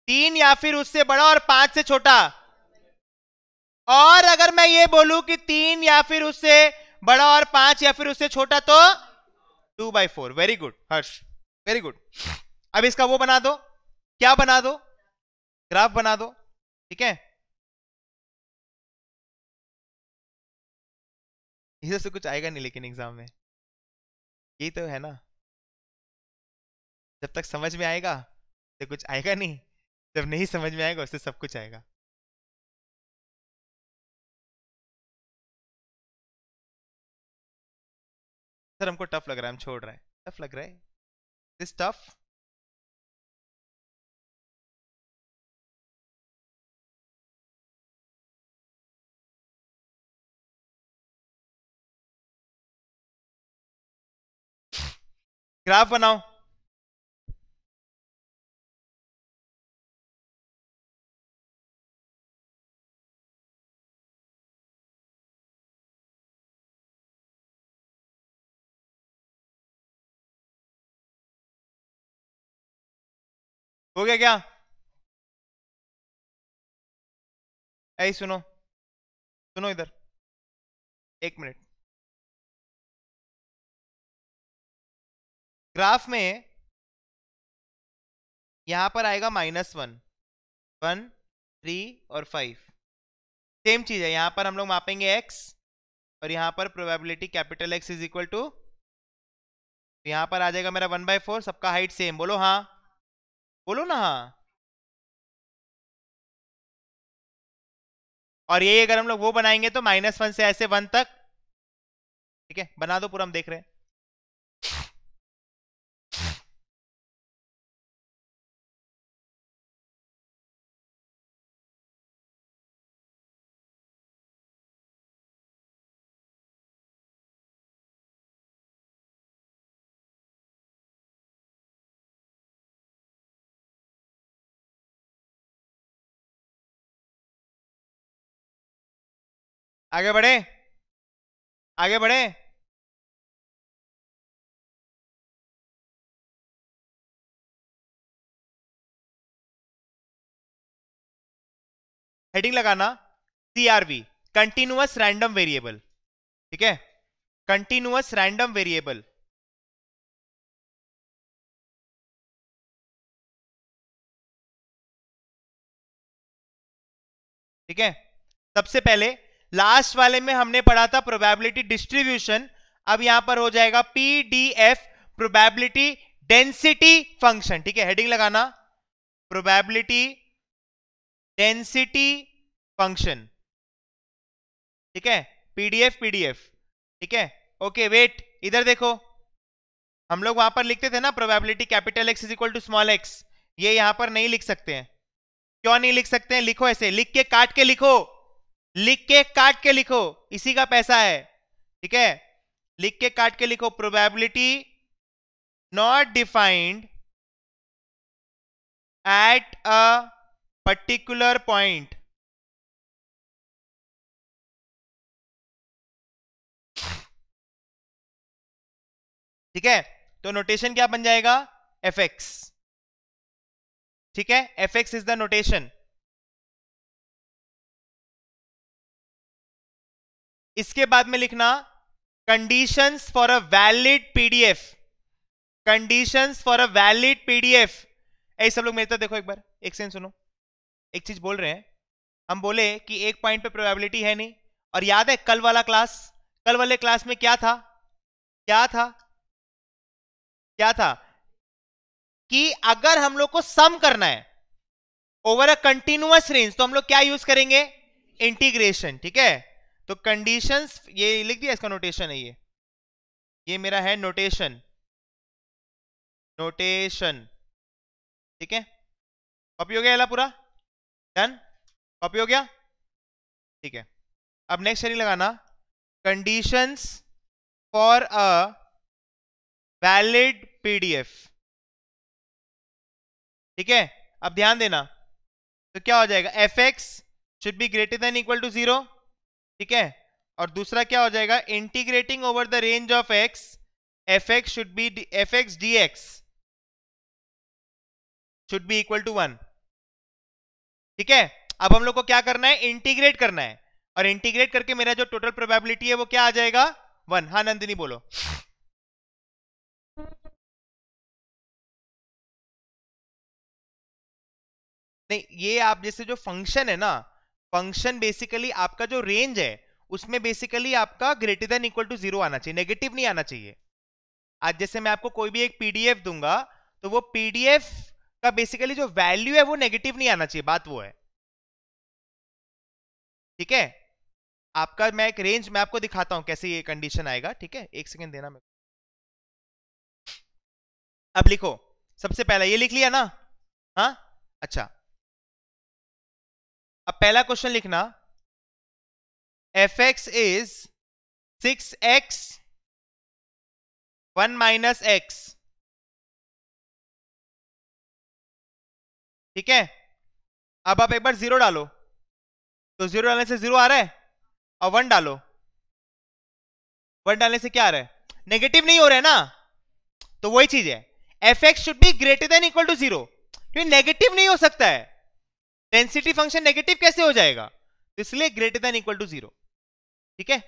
तीन या फिर उससे बड़ा और पांच से छोटा और अगर मैं ये बोलूं कि तीन या फिर उससे बड़ा और पांच या फिर उससे छोटा तो two by four very good Harsh very good अब इसका वो बना दो क्या बना दो ग्राफ बना दो ठीक है इससे कुछ आएगा नहीं लेकिन एग्जाम में यही तो है ना जब तक समझ में आएगा तो कुछ आएगा नहीं जब नहीं समझ में आएगा उससे सब कुछ आएगा सर हमको टफ लग रहा है हम छोड़ रहे हैं टफ लग रहा है दिस टफ ग्राफ बनाओ हो गया क्या ऐ सुनो सुनो इधर एक मिनट ग्राफ में यहां पर आएगा माइनस वन वन थ्री और फाइव सेम चीज है यहां पर हम लोग मापेंगे एक्स और यहां पर probability capital x is equal to यहां पर आ जाएगा मेरा वन बाय फोर सबका हाइट सेम बोलो हाँ बोलो ना और ये अगर हम लोग वो बनाएंगे तो माइनस वन से ऐसे वन तक ठीक है बना दो पूरा हम देख रहे हैं आगे बढ़े आगे बढ़े हेडिंग लगाना सीआरवी कंटिन्यूअस रैंडम वेरिएबल ठीक है कंटिन्यूअस रैंडम वेरिएबल ठीक है सबसे पहले लास्ट वाले में हमने पढ़ा था प्रोबेबिलिटी डिस्ट्रीब्यूशन अब यहां पर हो जाएगा P D F probability density function ठीक है हेडिंग लगाना प्रोबेबिलिटी डेंसिटी फंक्शन ठीक है पीडीएफ पीडीएफ ठीक है ओके वेट इधर देखो हम लोग वहां पर लिखते थे ना probability capital x is equal to small x ये यहां पर नहीं लिख सकते हैं क्यों नहीं लिख सकते हैं लिखो ऐसे लिख के काट के लिखो लिख के काट के लिखो इसी का पैसा है ठीक है लिख के काट के लिखो probability not defined at a particular point ठीक है तो नोटेशन क्या बन जाएगा एफ एक्स ठीक है f x is the notation इसके बाद में लिखना conditions for a valid PDF conditions for a valid PDF ऐसे सब लोग मेरे तो देखो एक बार एक सेंस सुनो एक चीज बोल रहे हैं हम बोले कि एक पॉइंट पे प्रोबेबिलिटी है नहीं और याद है कल वाला क्लास कल वाले क्लास में क्या था क्या था क्या था कि अगर हम लोग को सम करना है ओवर अ कंटिन्यूस रेंज तो हम लोग क्या यूज करेंगे इंटीग्रेशन ठीक है तो कंडीशंस ये लिख दिया इसका नोटेशन है ये ये मेरा है नोटेशन नोटेशन ठीक है कॉपी हो गया अला पूरा डन कॉपी हो गया ठीक है अब नेक्स्ट शरीर लगाना conditions for a valid PDF ठीक है अब ध्यान देना तो क्या हो जाएगा f x should be greater than equal to zero ठीक है और दूसरा क्या हो जाएगा integrating over the range of x f x should be f x d x should be equal to one ठीक है अब हम लोग को क्या करना है इंटीग्रेट करना है और इंटीग्रेट करके मेरा जो टोटल प्रोबेबिलिटी है वो क्या आ जाएगा वन हा नंदिनी बोलो नहीं ये आप जैसे जो फंक्शन है ना फंक्शन बेसिकली आपका जो रेंज है उसमें बेसिकली आपका greater than equal to zero आना चाहिए नेगेटिव नहीं आना चाहिए आज जैसे मैं आपको कोई भी एक पीडीएफ दूंगा तो वो पीडीएफ का बेसिकली जो वैल्यू है वो नेगेटिव नहीं आना चाहिए बात वो है ठीक है आपका मैं एक रेंज मैं आपको दिखाता हूं कैसे ये कंडीशन आएगा ठीक है एक सेकेंड देना मेरे अब लिखो सबसे पहला ये लिख लिया ना हाँ अच्छा अब पहला क्वेश्चन लिखना f x is six x one minus x ठीक है अब आप एक बार जीरो डालो तो जीरो डालने से जीरो आ रहा है और वन डालो वन डालने से क्या आ रहा है नेगेटिव नहीं हो रहा है ना तो वही चीज है f x should be greater than equal to zero negative नहीं हो सकता है डेंसिटी फंक्शन नेगेटिव कैसे हो जाएगा तो इसलिए greater than equal to zero ठीक है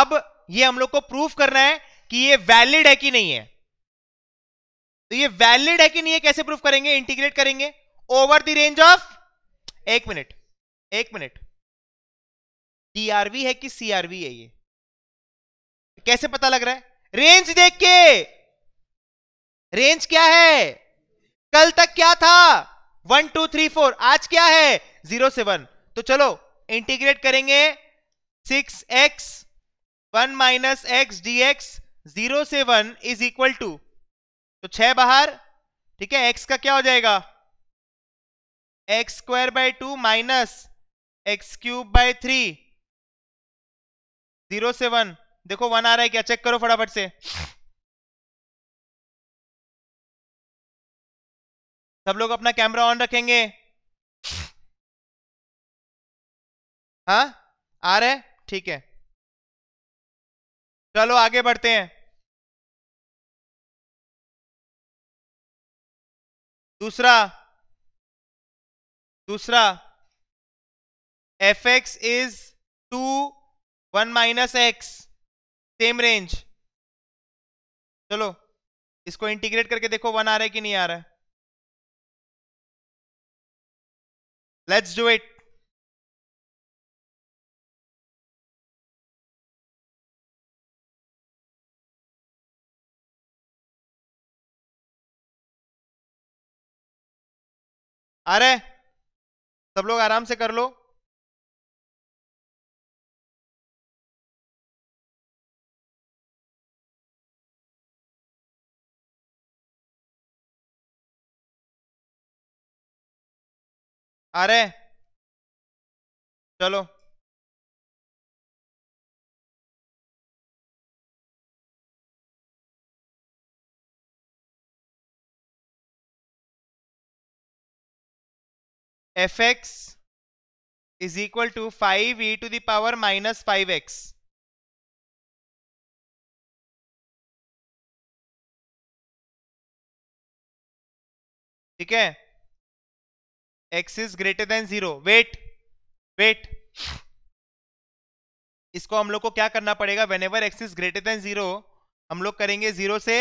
अब ये हम लोग को प्रूफ करना है कि ये वैलिड है कि नहीं है तो ये वैलिड है कि नहीं है कैसे प्रूफ करेंगे इंटीग्रेट करेंगे ओवर द रेंज ऑफ एक मिनट एक मिनट डीआरवी है कि सीआरवी है ये कैसे पता लग रहा है रेंज देख के रेंज क्या है कल तक क्या था वन टू थ्री फोर आज क्या है जीरो से वन तो चलो इंटीग्रेट करेंगे six x one minus x d x zero से वन इज इक्वल टू तो छह बाहर ठीक है एक्स का क्या हो जाएगा x square by two minus x cube by three zero से वन देखो वन आ रहा है क्या चेक करो फटाफट से सब लोग अपना कैमरा ऑन रखेंगे हा आ रहे ठीक है चलो आगे बढ़ते हैं दूसरा दूसरा F x is two one minus x same range चलो इसको इंटीग्रेट करके देखो वन आ रहा है कि नहीं आ रहा है Let's do it. अरे सब लोग आराम से कर लो रहे चलो f x is equal to five e to the power minus five x ठीक है x is greater than zero wait wait इसको हम लोग को क्या करना पड़ेगा whenever x is greater than zero हम लोग करेंगे जीरो से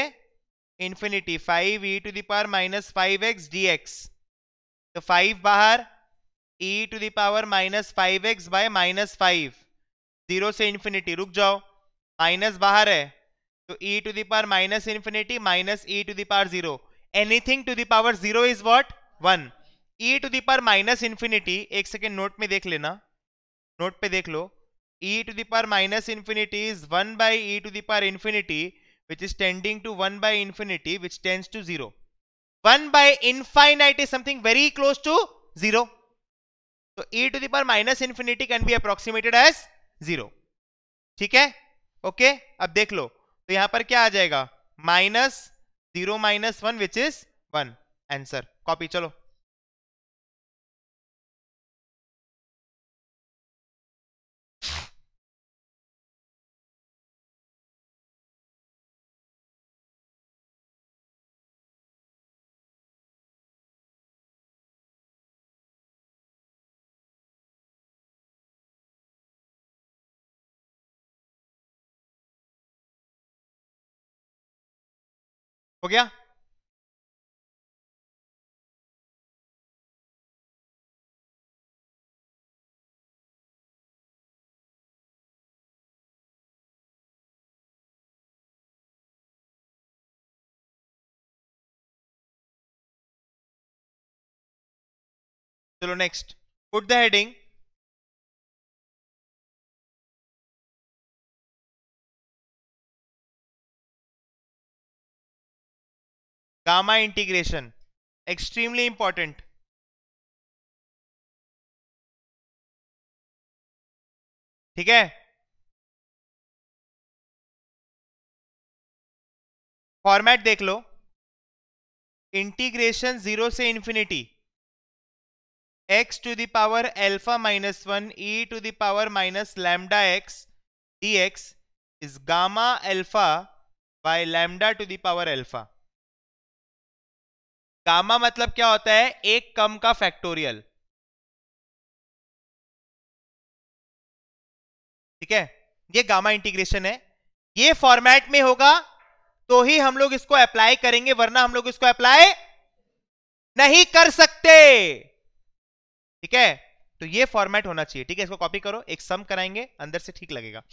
infinity five e to the power minus five x d x तो फाइव बाहर e to the power minus five x by minus five zero से इन्फिनिटी रुक जाओ माइनस बाहर है तो e to the power minus infinity minus e to the power zero anything to the power zero is what one e to the power minus infinity एक सेकेंड नोट में देख लेना नोट पे देख लो e to the power minus infinity is one by e to the power infinity which is tending to one by infinity which tends to zero one by infinite is something very close to zero तो e to the power minus infinity can be approximated as zero ठीक है ओके okay? अब देख लो तो यहां पर क्या आ जाएगा minus zero minus one which is one answer copy चलो So next, put the heading gamma integration extremely important ठीक है फॉर्मेट देख लो इंटीग्रेशन जीरो से infinity x to the power alpha minus one e to the power minus lambda x d x is gamma alpha by lambda to the power alpha gamma मतलब क्या होता है एक कम का फैक्टोरियल ठीक है ये गामा इंटीग्रेशन है ये फॉर्मेट में होगा तो ही हम लोग इसको अप्लाई करेंगे वरना हम लोग इसको अप्लाई नहीं कर सकते ठीक है तो ये फॉर्मेट होना चाहिए ठीक है इसको कॉपी करो एक सम कराएंगे अंदर से ठीक लगेगा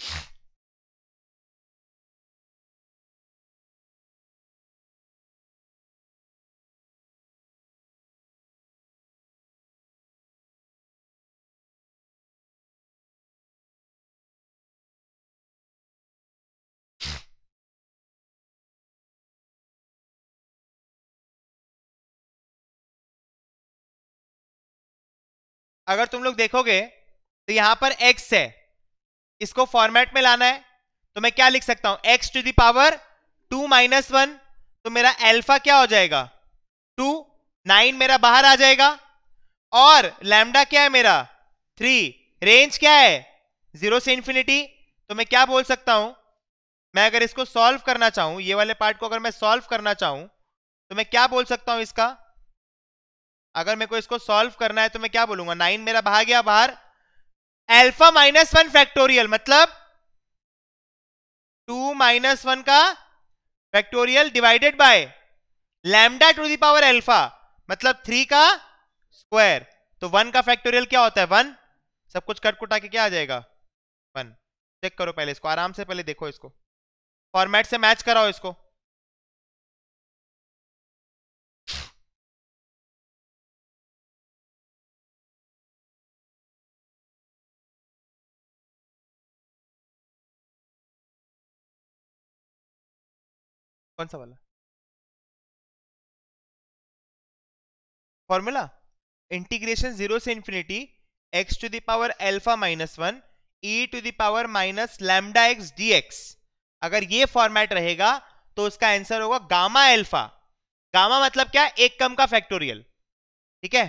अगर तुम लोग देखोगे तो यहां पर x है इसको फॉर्मेट में लाना है तो मैं क्या लिख सकता हूं x to the power two minus one तो मेरा एल्फा क्या हो जाएगा टू नाइन मेरा बाहर आ जाएगा और लैमडा क्या है मेरा थ्री रेंज क्या है जीरो से इंफिनिटी तो मैं क्या बोल सकता हूं मैं अगर इसको सॉल्व करना चाहूं ये वाले पार्ट को अगर मैं सॉल्व करना चाहूं तो मैं क्या बोल सकता हूं इसका अगर मेरे को इसको सॉल्व करना है तो मैं क्या बोलूंगा नाइन मेरा भाग गया बाहर एल्फा माइनस वन फैक्टोरियल मतलब टू माइनस वन का factorial divided by lambda to the power alpha मतलब थ्री का स्क्वायर तो वन का फैक्टोरियल क्या होता है वन सब कुछ कट कुटा के क्या आ जाएगा वन चेक करो पहले इसको आराम से पहले देखो इसको फॉर्मेट से मैच कराओ इसको कौन सा वाला फॉर्मूला इंटीग्रेशन जीरो से infinity x to the power alpha minus one e to the power minus lambda x d x अगर ये फॉर्मेट रहेगा तो उसका आंसर होगा गामा एल्फा गामा मतलब क्या एक कम का फैक्टोरियल ठीक है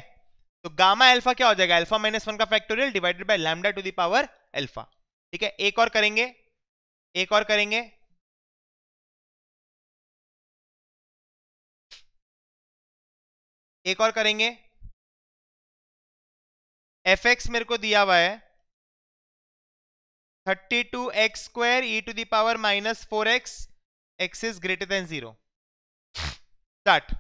तो गामा एल्फा क्या हो जाएगा एल्फा माइनस वन का factorial divided by lambda to the power alpha ठीक है एक और करेंगे एक और करेंगे एक और करेंगे एफ एक्स मेरे को दिया हुआ है thirty two x square e e to the power minus four x x is greater than zero start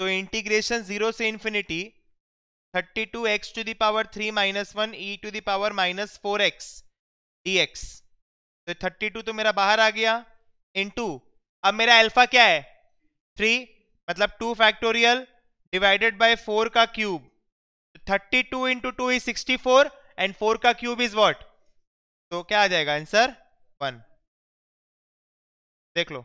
तो इंटीग्रेशन जीरो से infinity thirty two x to the power three minus one e e to the power minus four x d x तो थर्टी टू तो मेरा बाहर आ गया टू अब मेरा अल्फा क्या है थ्री मतलब two factorial divided by four का cube thirty two into two is sixty four and four का क्यूब इज वॉट तो क्या आ जाएगा आंसर वन देख लो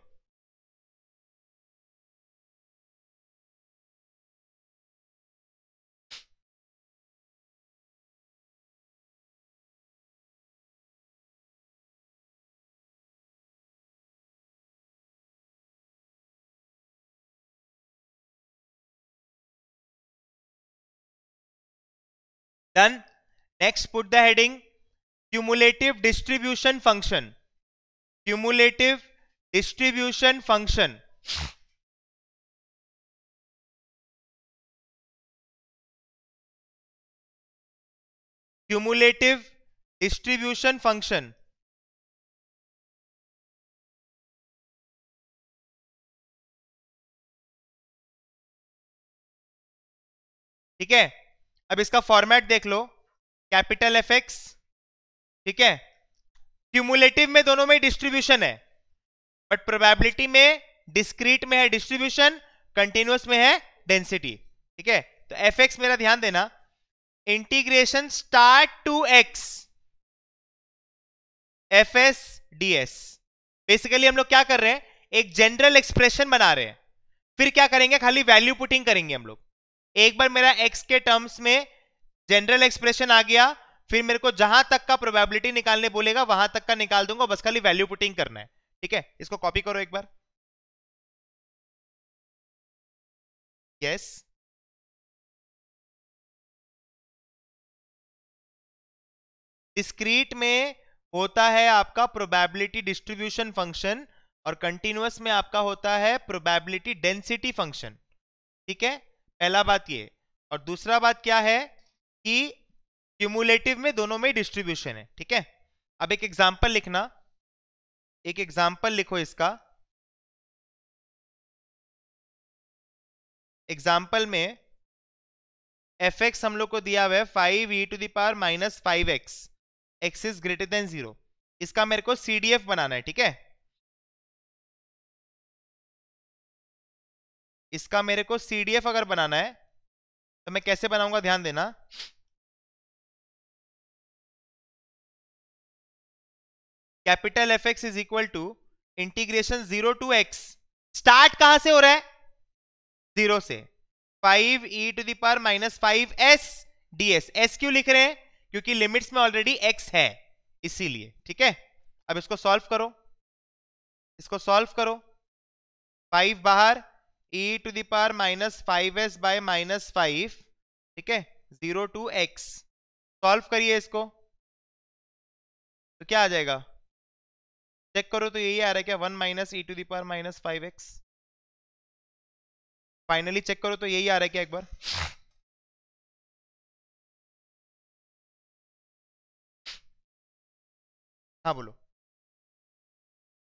done next put the heading cumulative distribution function cumulative distribution function cumulative distribution function ठीक है अब इसका फॉर्मेट देख लो कैपिटल एफ एक्स ठीक है क्यूमुलेटिव में दोनों में डिस्ट्रीब्यूशन है बट प्रोबेबिलिटी में डिस्क्रीट में है डिस्ट्रीब्यूशन कंटिन्यूस में है डेंसिटी ठीक है तो एफ एक्स मेरा ध्यान देना integration start to x f s d s basically हम लोग क्या कर रहे हैं एक जनरल एक्सप्रेशन बना रहे हैं फिर क्या करेंगे खाली वैल्यू पुटिंग करेंगे हम लोग एक बार मेरा एक्स के टर्म्स में जनरल एक्सप्रेशन आ गया फिर मेरे को जहां तक का प्रोबेबिलिटी निकालने बोलेगा वहां तक का निकाल दूंगा बस खाली वैल्यू पुटिंग करना है ठीक है इसको कॉपी करो एक बार यस डिस्क्रीट में होता है आपका प्रोबेबिलिटी डिस्ट्रीब्यूशन फंक्शन और कंटिन्यूस में आपका होता है प्रोबेबिलिटी डेंसिटी फंक्शन ठीक है पहला बात ये और दूसरा बात क्या है कि क्यूमुलेटिव में दोनों में डिस्ट्रीब्यूशन है ठीक है अब एक एग्जाम्पल लिखना एक एग्जाम्पल लिखो इसका एग्जाम्पल में एफ एक्स हम लोग को दिया हुआ है five e to the power minus five x x is greater than zero इसका मेरे को सी डी एफ बनाना है ठीक है इसका मेरे को सी अगर बनाना है तो मैं कैसे बनाऊंगा ध्यान देना capital F x is equal to integration zero to x start कहां से हो रहा है जीरो से five e to the power minus five s d s s क्यों लिख रहे हैं क्योंकि लिमिट्स में ऑलरेडी एक्स है इसीलिए ठीक है अब इसको सॉल्व करो इसको सॉल्व करो फाइव बाहर e to the power minus five s by minus five ठीक है जीरो टू एक्स सॉल्व करिए इसको तो क्या आ जाएगा चेक करो तो यही आ रहा है क्या one minus e to the power minus five x finally check करो तो यही आ रहा है क्या एक बार हाँ बोलो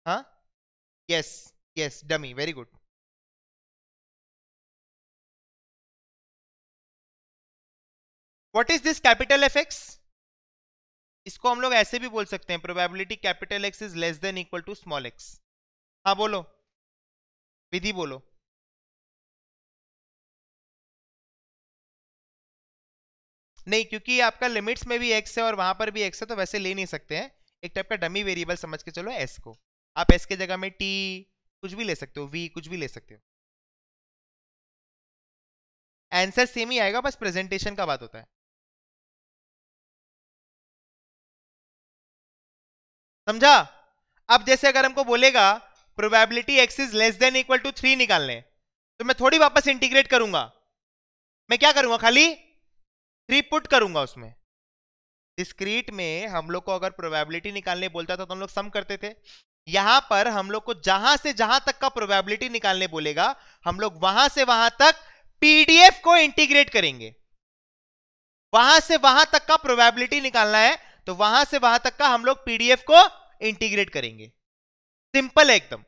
हाँ yes yes dummy very good what is this capital F x इसको हम लोग ऐसे भी बोल सकते हैं probability capital x is less than equal to small x हाँ बोलो विधि बोलो नहीं क्योंकि आपका लिमिट्स में भी एक्स है और वहां पर भी एक्स है तो वैसे ले नहीं सकते हैं एक टाइप का डमी वेरिएबल समझ के चलो एस को आप एस के जगह में टी कुछ भी ले सकते हो वी कुछ भी ले सकते हो आंसर सेम ही आएगा बस प्रेजेंटेशन का बात होता है समझा अब जैसे अगर हमको बोलेगा probability x is less than equal to three निकालने तो मैं थोड़ी वापस इंटीग्रेट करूंगा मैं क्या करूंगा खाली थ्री पुट करूंगा उसमें डिस्क्रीट में हम लोग को अगर प्रोबेबिलिटी निकालने बोलता था तो हम लोग सम करते थे यहां पर हम लोग को जहां से जहां तक का प्रोबेबिलिटी निकालने बोलेगा हम लोग वहां से वहां तक पीडीएफ को इंटीग्रेट करेंगे वहां से वहां तक का प्रोबेबिलिटी निकालना है तो वहां से वहां तक का हम लोग पीडीएफ को इंटीग्रेट करेंगे सिंपल है एकदम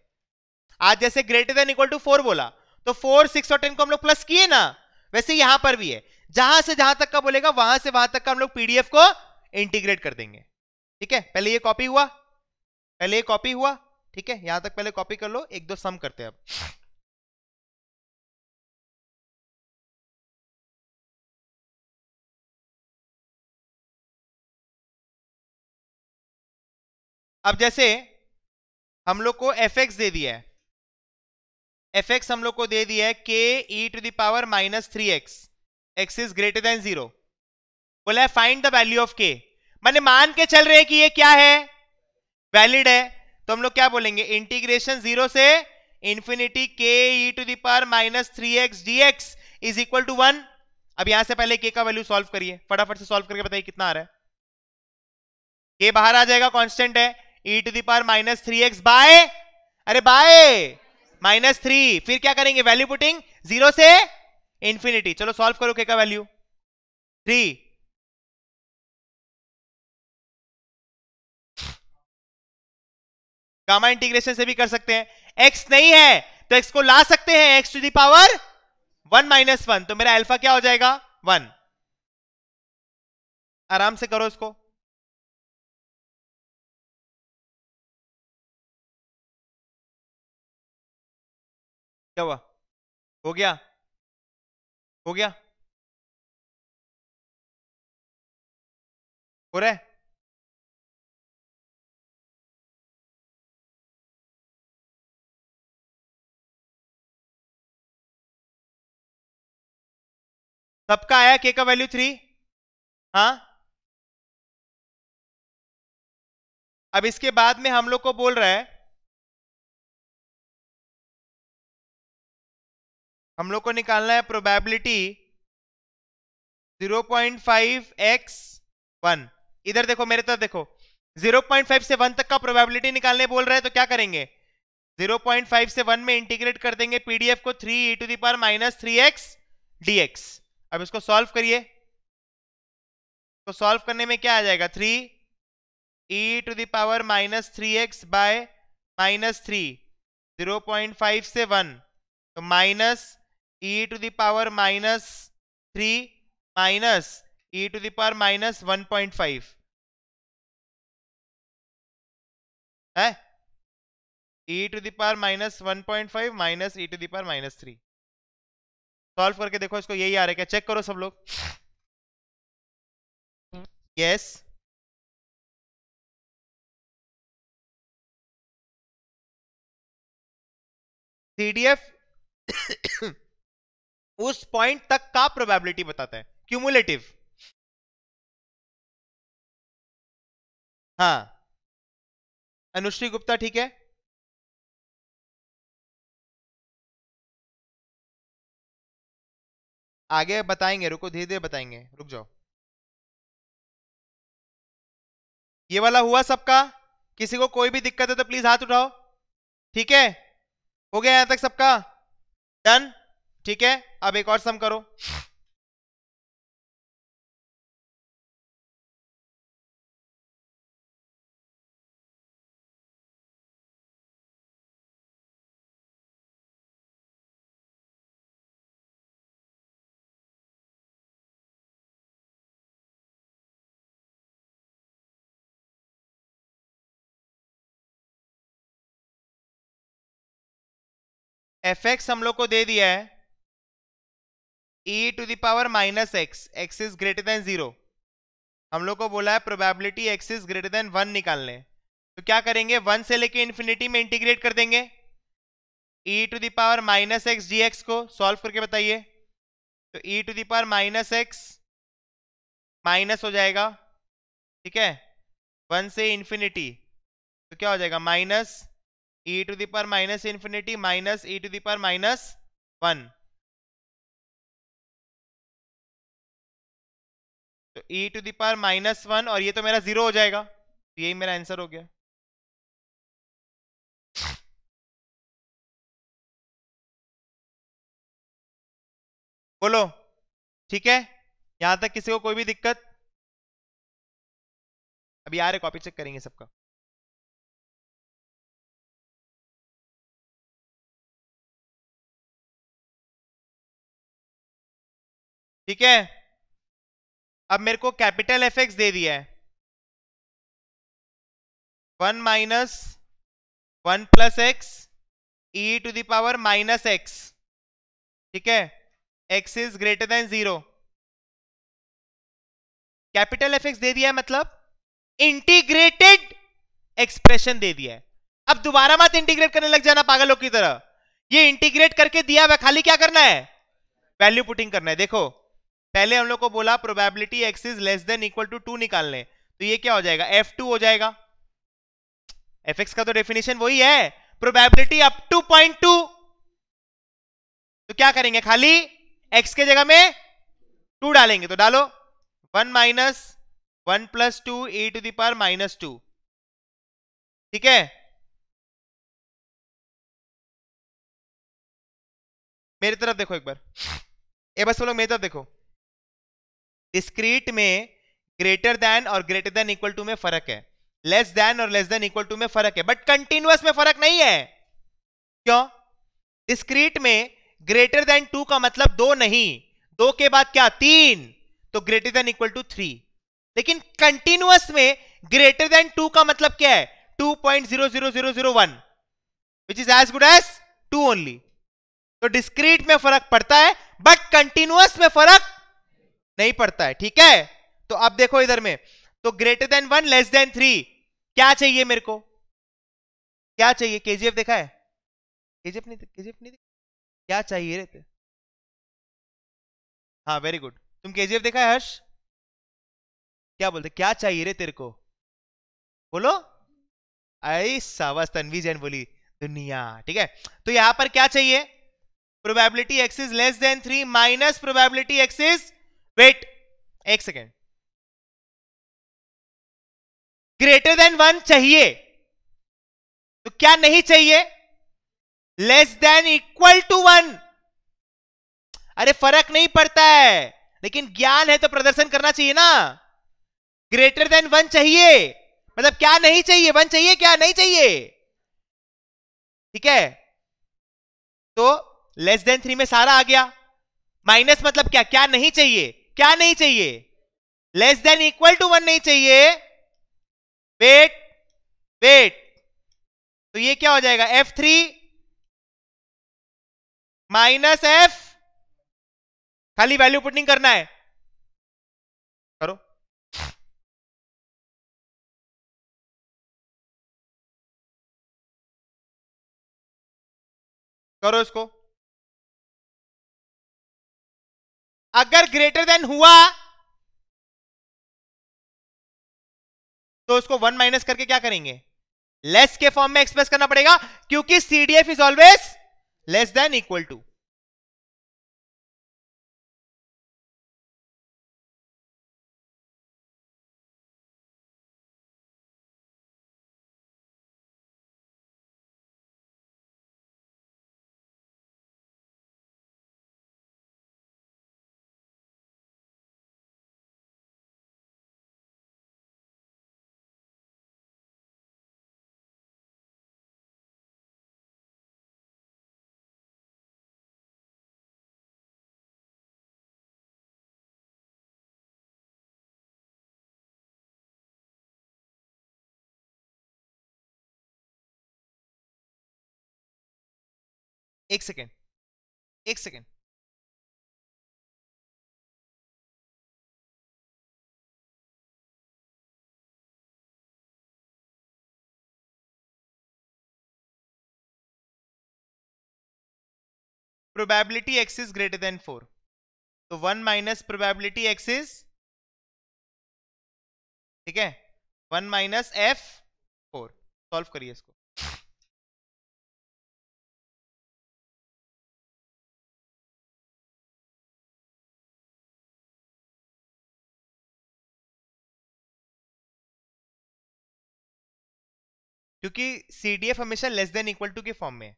आज जैसे greater than equal to four बोला तो फोर सिक्स और टेन को हम लोग प्लस किए ना वैसे यहां पर भी है जहां से जहां तक का बोलेगा वहां से वहां तक का हम लोग पीडीएफ को इंटीग्रेट कर देंगे ठीक है पहले ये कॉपी हुआ पहले ये कॉपी हुआ ठीक है यहां तक पहले कॉपी कर लो एक दो सम करते हैं अब अब जैसे हम लोग को एफ एक्स दे दिया है एफ एक्स हम लोग को दे दिया है के e to the power minus three x x is greater than zero बोला है फाइंड द वैल्यू ऑफ के मैंने मान के चल रहे हैं कि ये क्या है वैलिड है तो हम लोग क्या बोलेंगे इंटीग्रेशन जीरो से इंफिनिटी के e to the power minus three x d x is equal to one अब यहां से पहले के का वैल्यू सॉल्व करिए फटाफट से सॉल्व करके बताइए कितना आ रहा है के बाहर आ जाएगा कॉन्स्टेंट है e to the power minus three x by अरे बाय माइनस थ्री फिर क्या करेंगे वैल्यू पुटिंग जीरो से इंफिनिटी चलो सॉल्व करो के का वैल्यू थ्री गामा इंटीग्रेशन से भी कर सकते हैं एक्स नहीं है तो एक्स को ला सकते हैं x to the power one minus one तो मेरा अल्फा क्या हो जाएगा वन आराम से करो इसको क्या हुआ हो गया हो गया हो रहा है सबका आया के का वैल्यू थ्री हाँ अब इसके बाद में हम लोग को बोल रहा है हम लोग को निकालना है प्रोबेबिलिटी 0.5 1 इधर देखो मेरे तरफ देखो 0.5 से 1 तक का प्रोबेबिलिटी निकालने बोल रहे हैं तो क्या करेंगे 0.5 से 1 में इंटीग्रेट कर देंगे पीडीएफ को 3 e to the power minus three x d x अब इसको सॉल्व करिए तो सॉल्व करने में क्या आ जाएगा three e to the power minus three x by minus three zero point five से वन तो minus e to the power minus three minus e to the power minus one point five है e to the power minus one point five minus e to the power minus three solve करके देखो इसको यही आ रहा है क्या चेक करो सब लोग यस yes. CDF उस पॉइंट तक का प्रोबेबिलिटी बताता है क्यूमुलेटिव हाँ अनुश्री गुप्ता ठीक है आगे बताएंगे रुको धीरे धीरे बताएंगे रुक जाओ ये वाला हुआ सबका किसी को कोई भी दिक्कत है तो प्लीज हाथ उठाओ ठीक है हो गया यहां तक सबका डन ठीक है अब एक और सम करो एफ एक्स हम लोग को दे दिया है e to the power minus x x is greater than zero हम लोग को बोला है probability x is greater than one निकालने तो क्या करेंगे वन से लेके इन्फिनिटी में इंटीग्रेट कर देंगे e to the power minus x d x को सॉल्व करके बताइए तो e to the power minus x minus हो जाएगा ठीक है वन से इन्फिनिटी तो क्या हो जाएगा minus e to the power minus infinity minus e to the power minus one तो e to the power minus one और ये तो मेरा जीरो हो जाएगा तो यही मेरा आंसर हो गया बोलो ठीक है यहां तक किसी को कोई भी दिक्कत अभी आ रहे कॉपी चेक करेंगे सबका ठीक है अब मेरे को कैपिटल एफ एक्स दे दिया है one minus one plus x e e to the power minus x ठीक है x is greater than zero capital F x दे दिया है मतलब इंटीग्रेटेड एक्सप्रेशन दे दिया है अब दोबारा मत इंटीग्रेट करने लग जाना पागलों की तरह ये इंटीग्रेट करके दिया हुआ खाली क्या करना है वैल्यू पुटिंग करना है देखो पहले हम लोग को बोला probability x is less than equal to two निकालने तो ये क्या हो जाएगा एफ टू हो जाएगा एफ एक्स का तो डेफिनेशन वही है probability up to point two तो क्या करेंगे खाली एक्स के जगह में टू डालेंगे तो डालो one minus one plus two e to the power minus two ठीक है मेरी तरफ देखो एक बार ए बस वो लोग मेरी तरफ देखो डिस्क्रीट में ग्रेटर देन और ग्रेटर देन इक्वल टू में फर्क है लेस देन और लेस देन इक्वल टू में फर्क है बट कंटिन्यूस में फर्क नहीं है क्यों डिस्क्रीट में ग्रेटर देन टू का मतलब दो नहीं दो के बाद क्या तीन तो greater than equal to three लेकिन कंटिन्यूस में ग्रेटर देन टू का मतलब क्या है two point zero zero zero zero one which is as good as two only तो डिस्क्रीट में फर्क पड़ता है बट कंटिन्यूस में फर्क नहीं पड़ता है ठीक है तो अब देखो इधर में तो greater than one less than three क्या चाहिए मेरे को क्या चाहिए केजीएफ देखा है केजीएफ नहीं केजीएफ नहीं क्या चाहिए रहते हाँ वेरी गुड तुम केजीएफ देखा है हर्ष क्या बोलते क्या चाहिए रे तेरे को बोलो आई सावास तनवी जैन बोली दुनिया ठीक है तो यहां पर क्या चाहिए probability x is less than three minus probability x is wait एक सेकेंड ग्रेटर देन वन चाहिए तो क्या नहीं चाहिए less than equal to one अरे फर्क नहीं पड़ता है लेकिन ज्ञान है तो प्रदर्शन करना चाहिए ना ग्रेटर देन वन चाहिए मतलब क्या नहीं चाहिए वन चाहिए क्या नहीं चाहिए ठीक है तो लेस देन थ्री में सारा आ गया माइनस मतलब क्या क्या नहीं चाहिए क्या नहीं चाहिए less than equal to one नहीं चाहिए वेट वेट तो ये क्या हो जाएगा एफ थ्री माइनस एफ खाली वैल्यू पुटिंग करना है करो करो इसको अगर ग्रेटर देन हुआ तो उसको वन माइनस करके क्या करेंगे लेस के फॉर्म में एक्सप्रेस करना पड़ेगा क्योंकि CDF is always less than equal to एक सेकेंड एक second probability x is greater than four तो वन माइनस प्रोबेबिलिटी एक्सिस ठीक है one minus F four solve करिए इसको क्योंकि सी डी एफ हमेशा लेस देन इक्वल टू के फॉर्म में है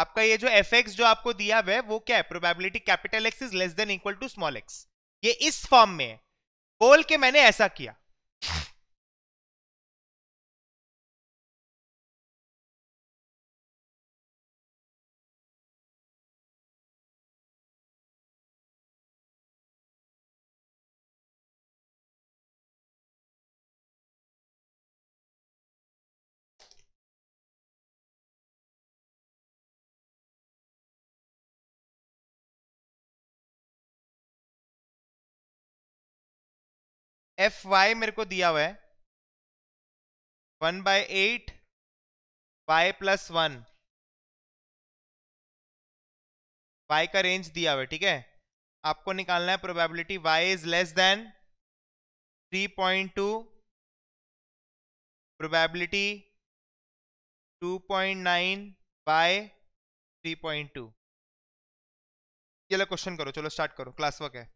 आपका ये जो एफ एक्स जो आपको दिया हुआ है वो क्या है probability capital x is less than equal to small x ये इस फॉर्म में है बोल के मैंने ऐसा किया एफ वाई मेरे को दिया हुआ है one by eight y plus one y का रेंज दिया हुआ है ठीक है आपको निकालना है probability y is less than three point two probability two point nine by three point two चलो क्वेश्चन करो चलो स्टार्ट करो क्लास वर्क है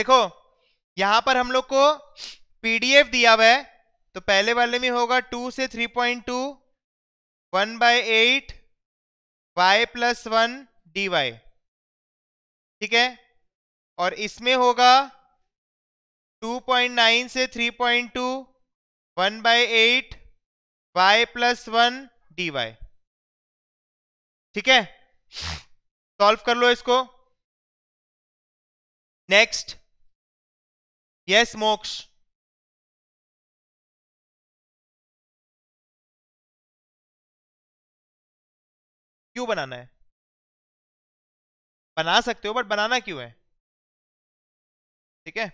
देखो यहां पर हम लोग को पीडीएफ दिया हुआ है तो पहले वाले में होगा टू से three point two one by eight y plus one d y ठीक है और इसमें होगा टू पॉइंट नाइन से three point two one by eight y plus one d y ठीक है सॉल्व कर लो इसको नेक्स्ट yes moksh क्यों बनाना है बना सकते हो बट बनाना क्यों है ठीक है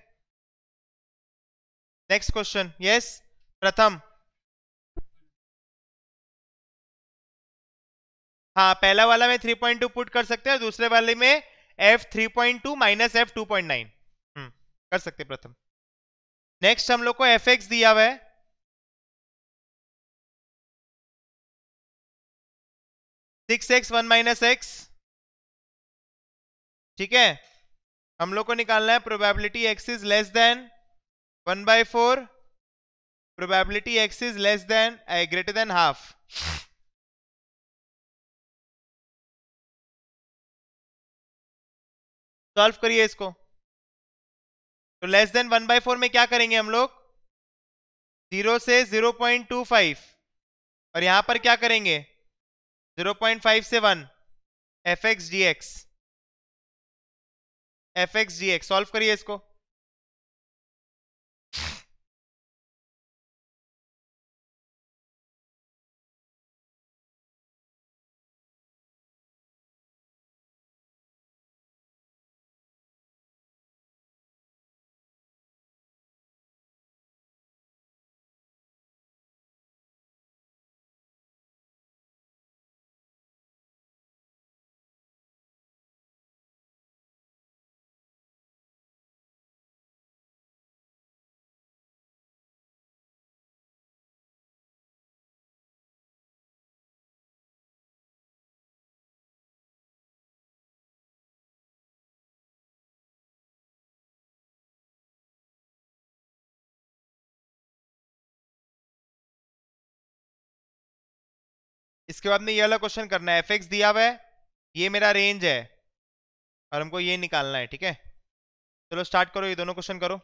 नेक्स्ट क्वेश्चन यस प्रथम हाँ पहला वाला में 3.2 पुट कर सकते हैं दूसरे वाले में F point two minus F two point nine कर सकते प्रथम नेक्स्ट हम लोग को एफ एक्स दिया हुआ है six x one minus x ठीक है हम लोग को निकालना है probability x is less than one by four probability x is less than greater than half solve करिए इसको तो less than one by four में क्या करेंगे हम लोग जीरो से जीरो पॉइंट टू फाइव और यहां पर क्या करेंगे जीरो पॉइंट फाइव से one f x d x f x d x solve करिए इसको इसके बाद में ये वाला क्वेश्चन करना है एफ दिया हुआ है ये मेरा रेंज है और हमको ये निकालना है ठीक है चलो स्टार्ट करो ये दोनों क्वेश्चन करो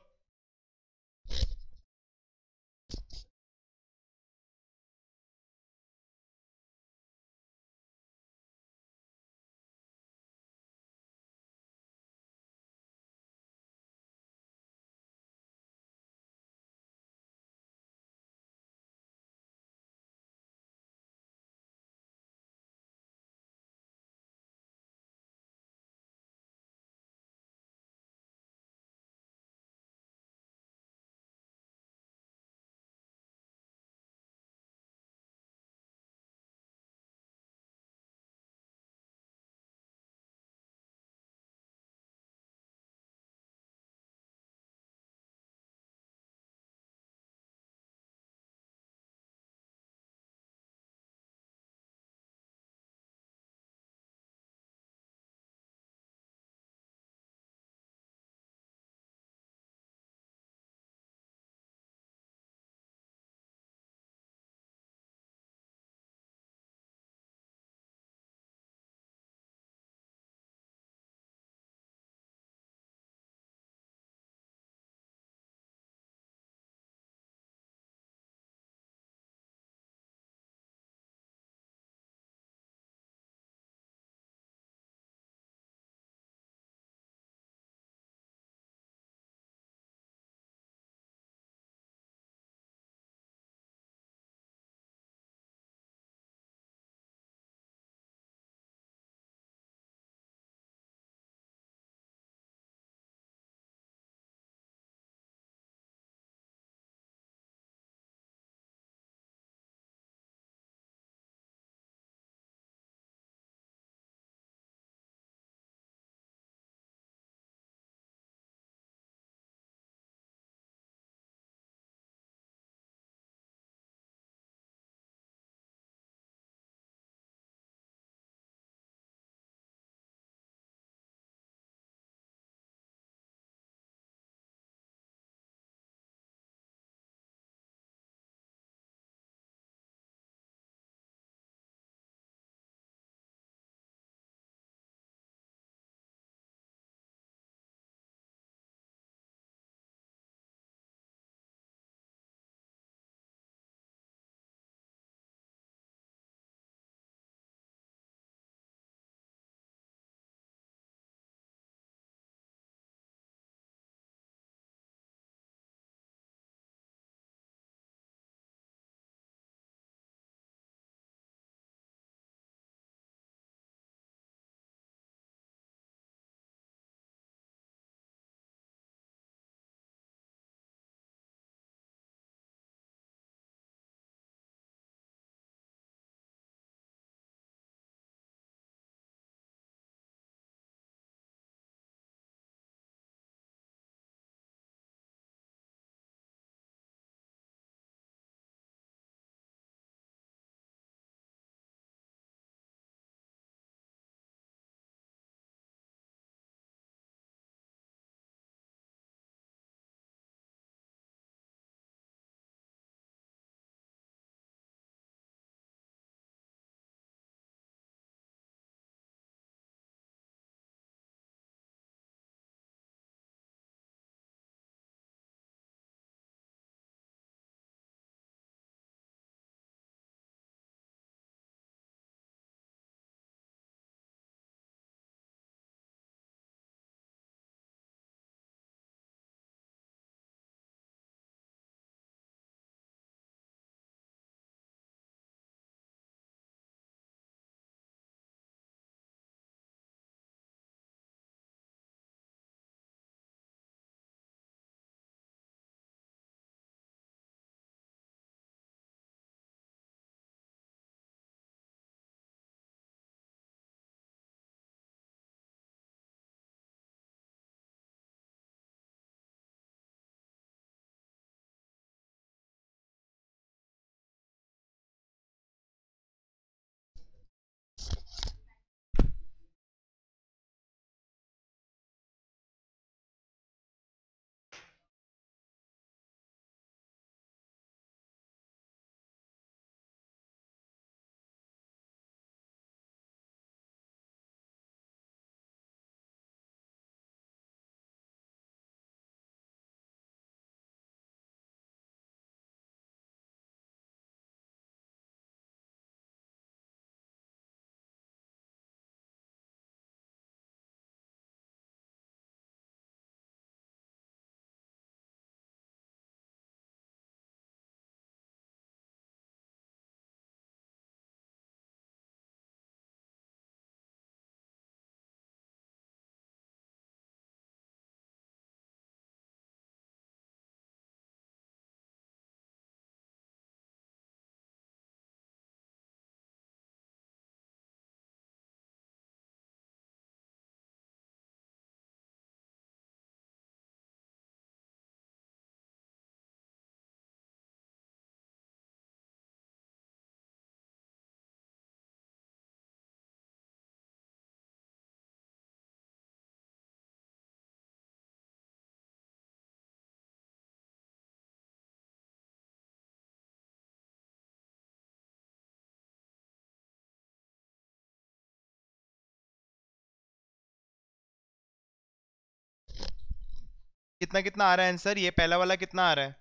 कितना कितना आ रहा है आंसर ये पहला वाला कितना आ रहा है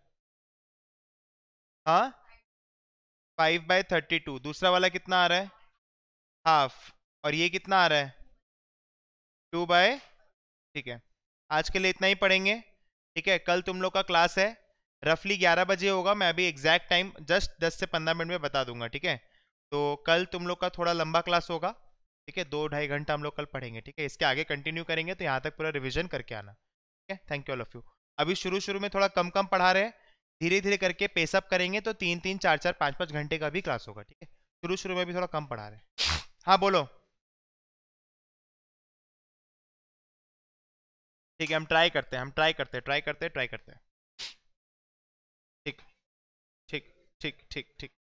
हाँ फाइव बाय थर्टी टू दूसरा वाला कितना आ रहा है हाफ और ये कितना आ रहा है टू बाय ठीक है आज के लिए इतना ही पढ़ेंगे ठीक है कल तुम लोग का क्लास है रफली ग्यारह बजे होगा मैं अभी एग्जैक्ट टाइम जस्ट दस से पंद्रह मिनट में बता दूंगा ठीक है तो कल तुम लोग का थोड़ा लंबा क्लास होगा ठीक है दो ढाई घंटा हम लोग कल पढ़ेंगे ठीक है इसके आगे कंटिन्यू करेंगे तो यहाँ तक पूरा रिविजन करके आना है thank you all of you अभी शुरू शुरू में थोड़ा कम कम पढ़ा रहे हैं धीरे धीरे करके पेसअप करेंगे तो तीन तीन चार चार पाँच पाँच घंटे का भी क्लास होगा ठीक है शुरू शुरू में भी थोड़ा कम पढ़ा रहे हैं हाँ बोलो ठीक है हम ट्राई करते हैं हम ट्राई करते हैं ट्राई करते हैं ट्राई करते हैं ठीक ठीक ठीक ठीक ठीक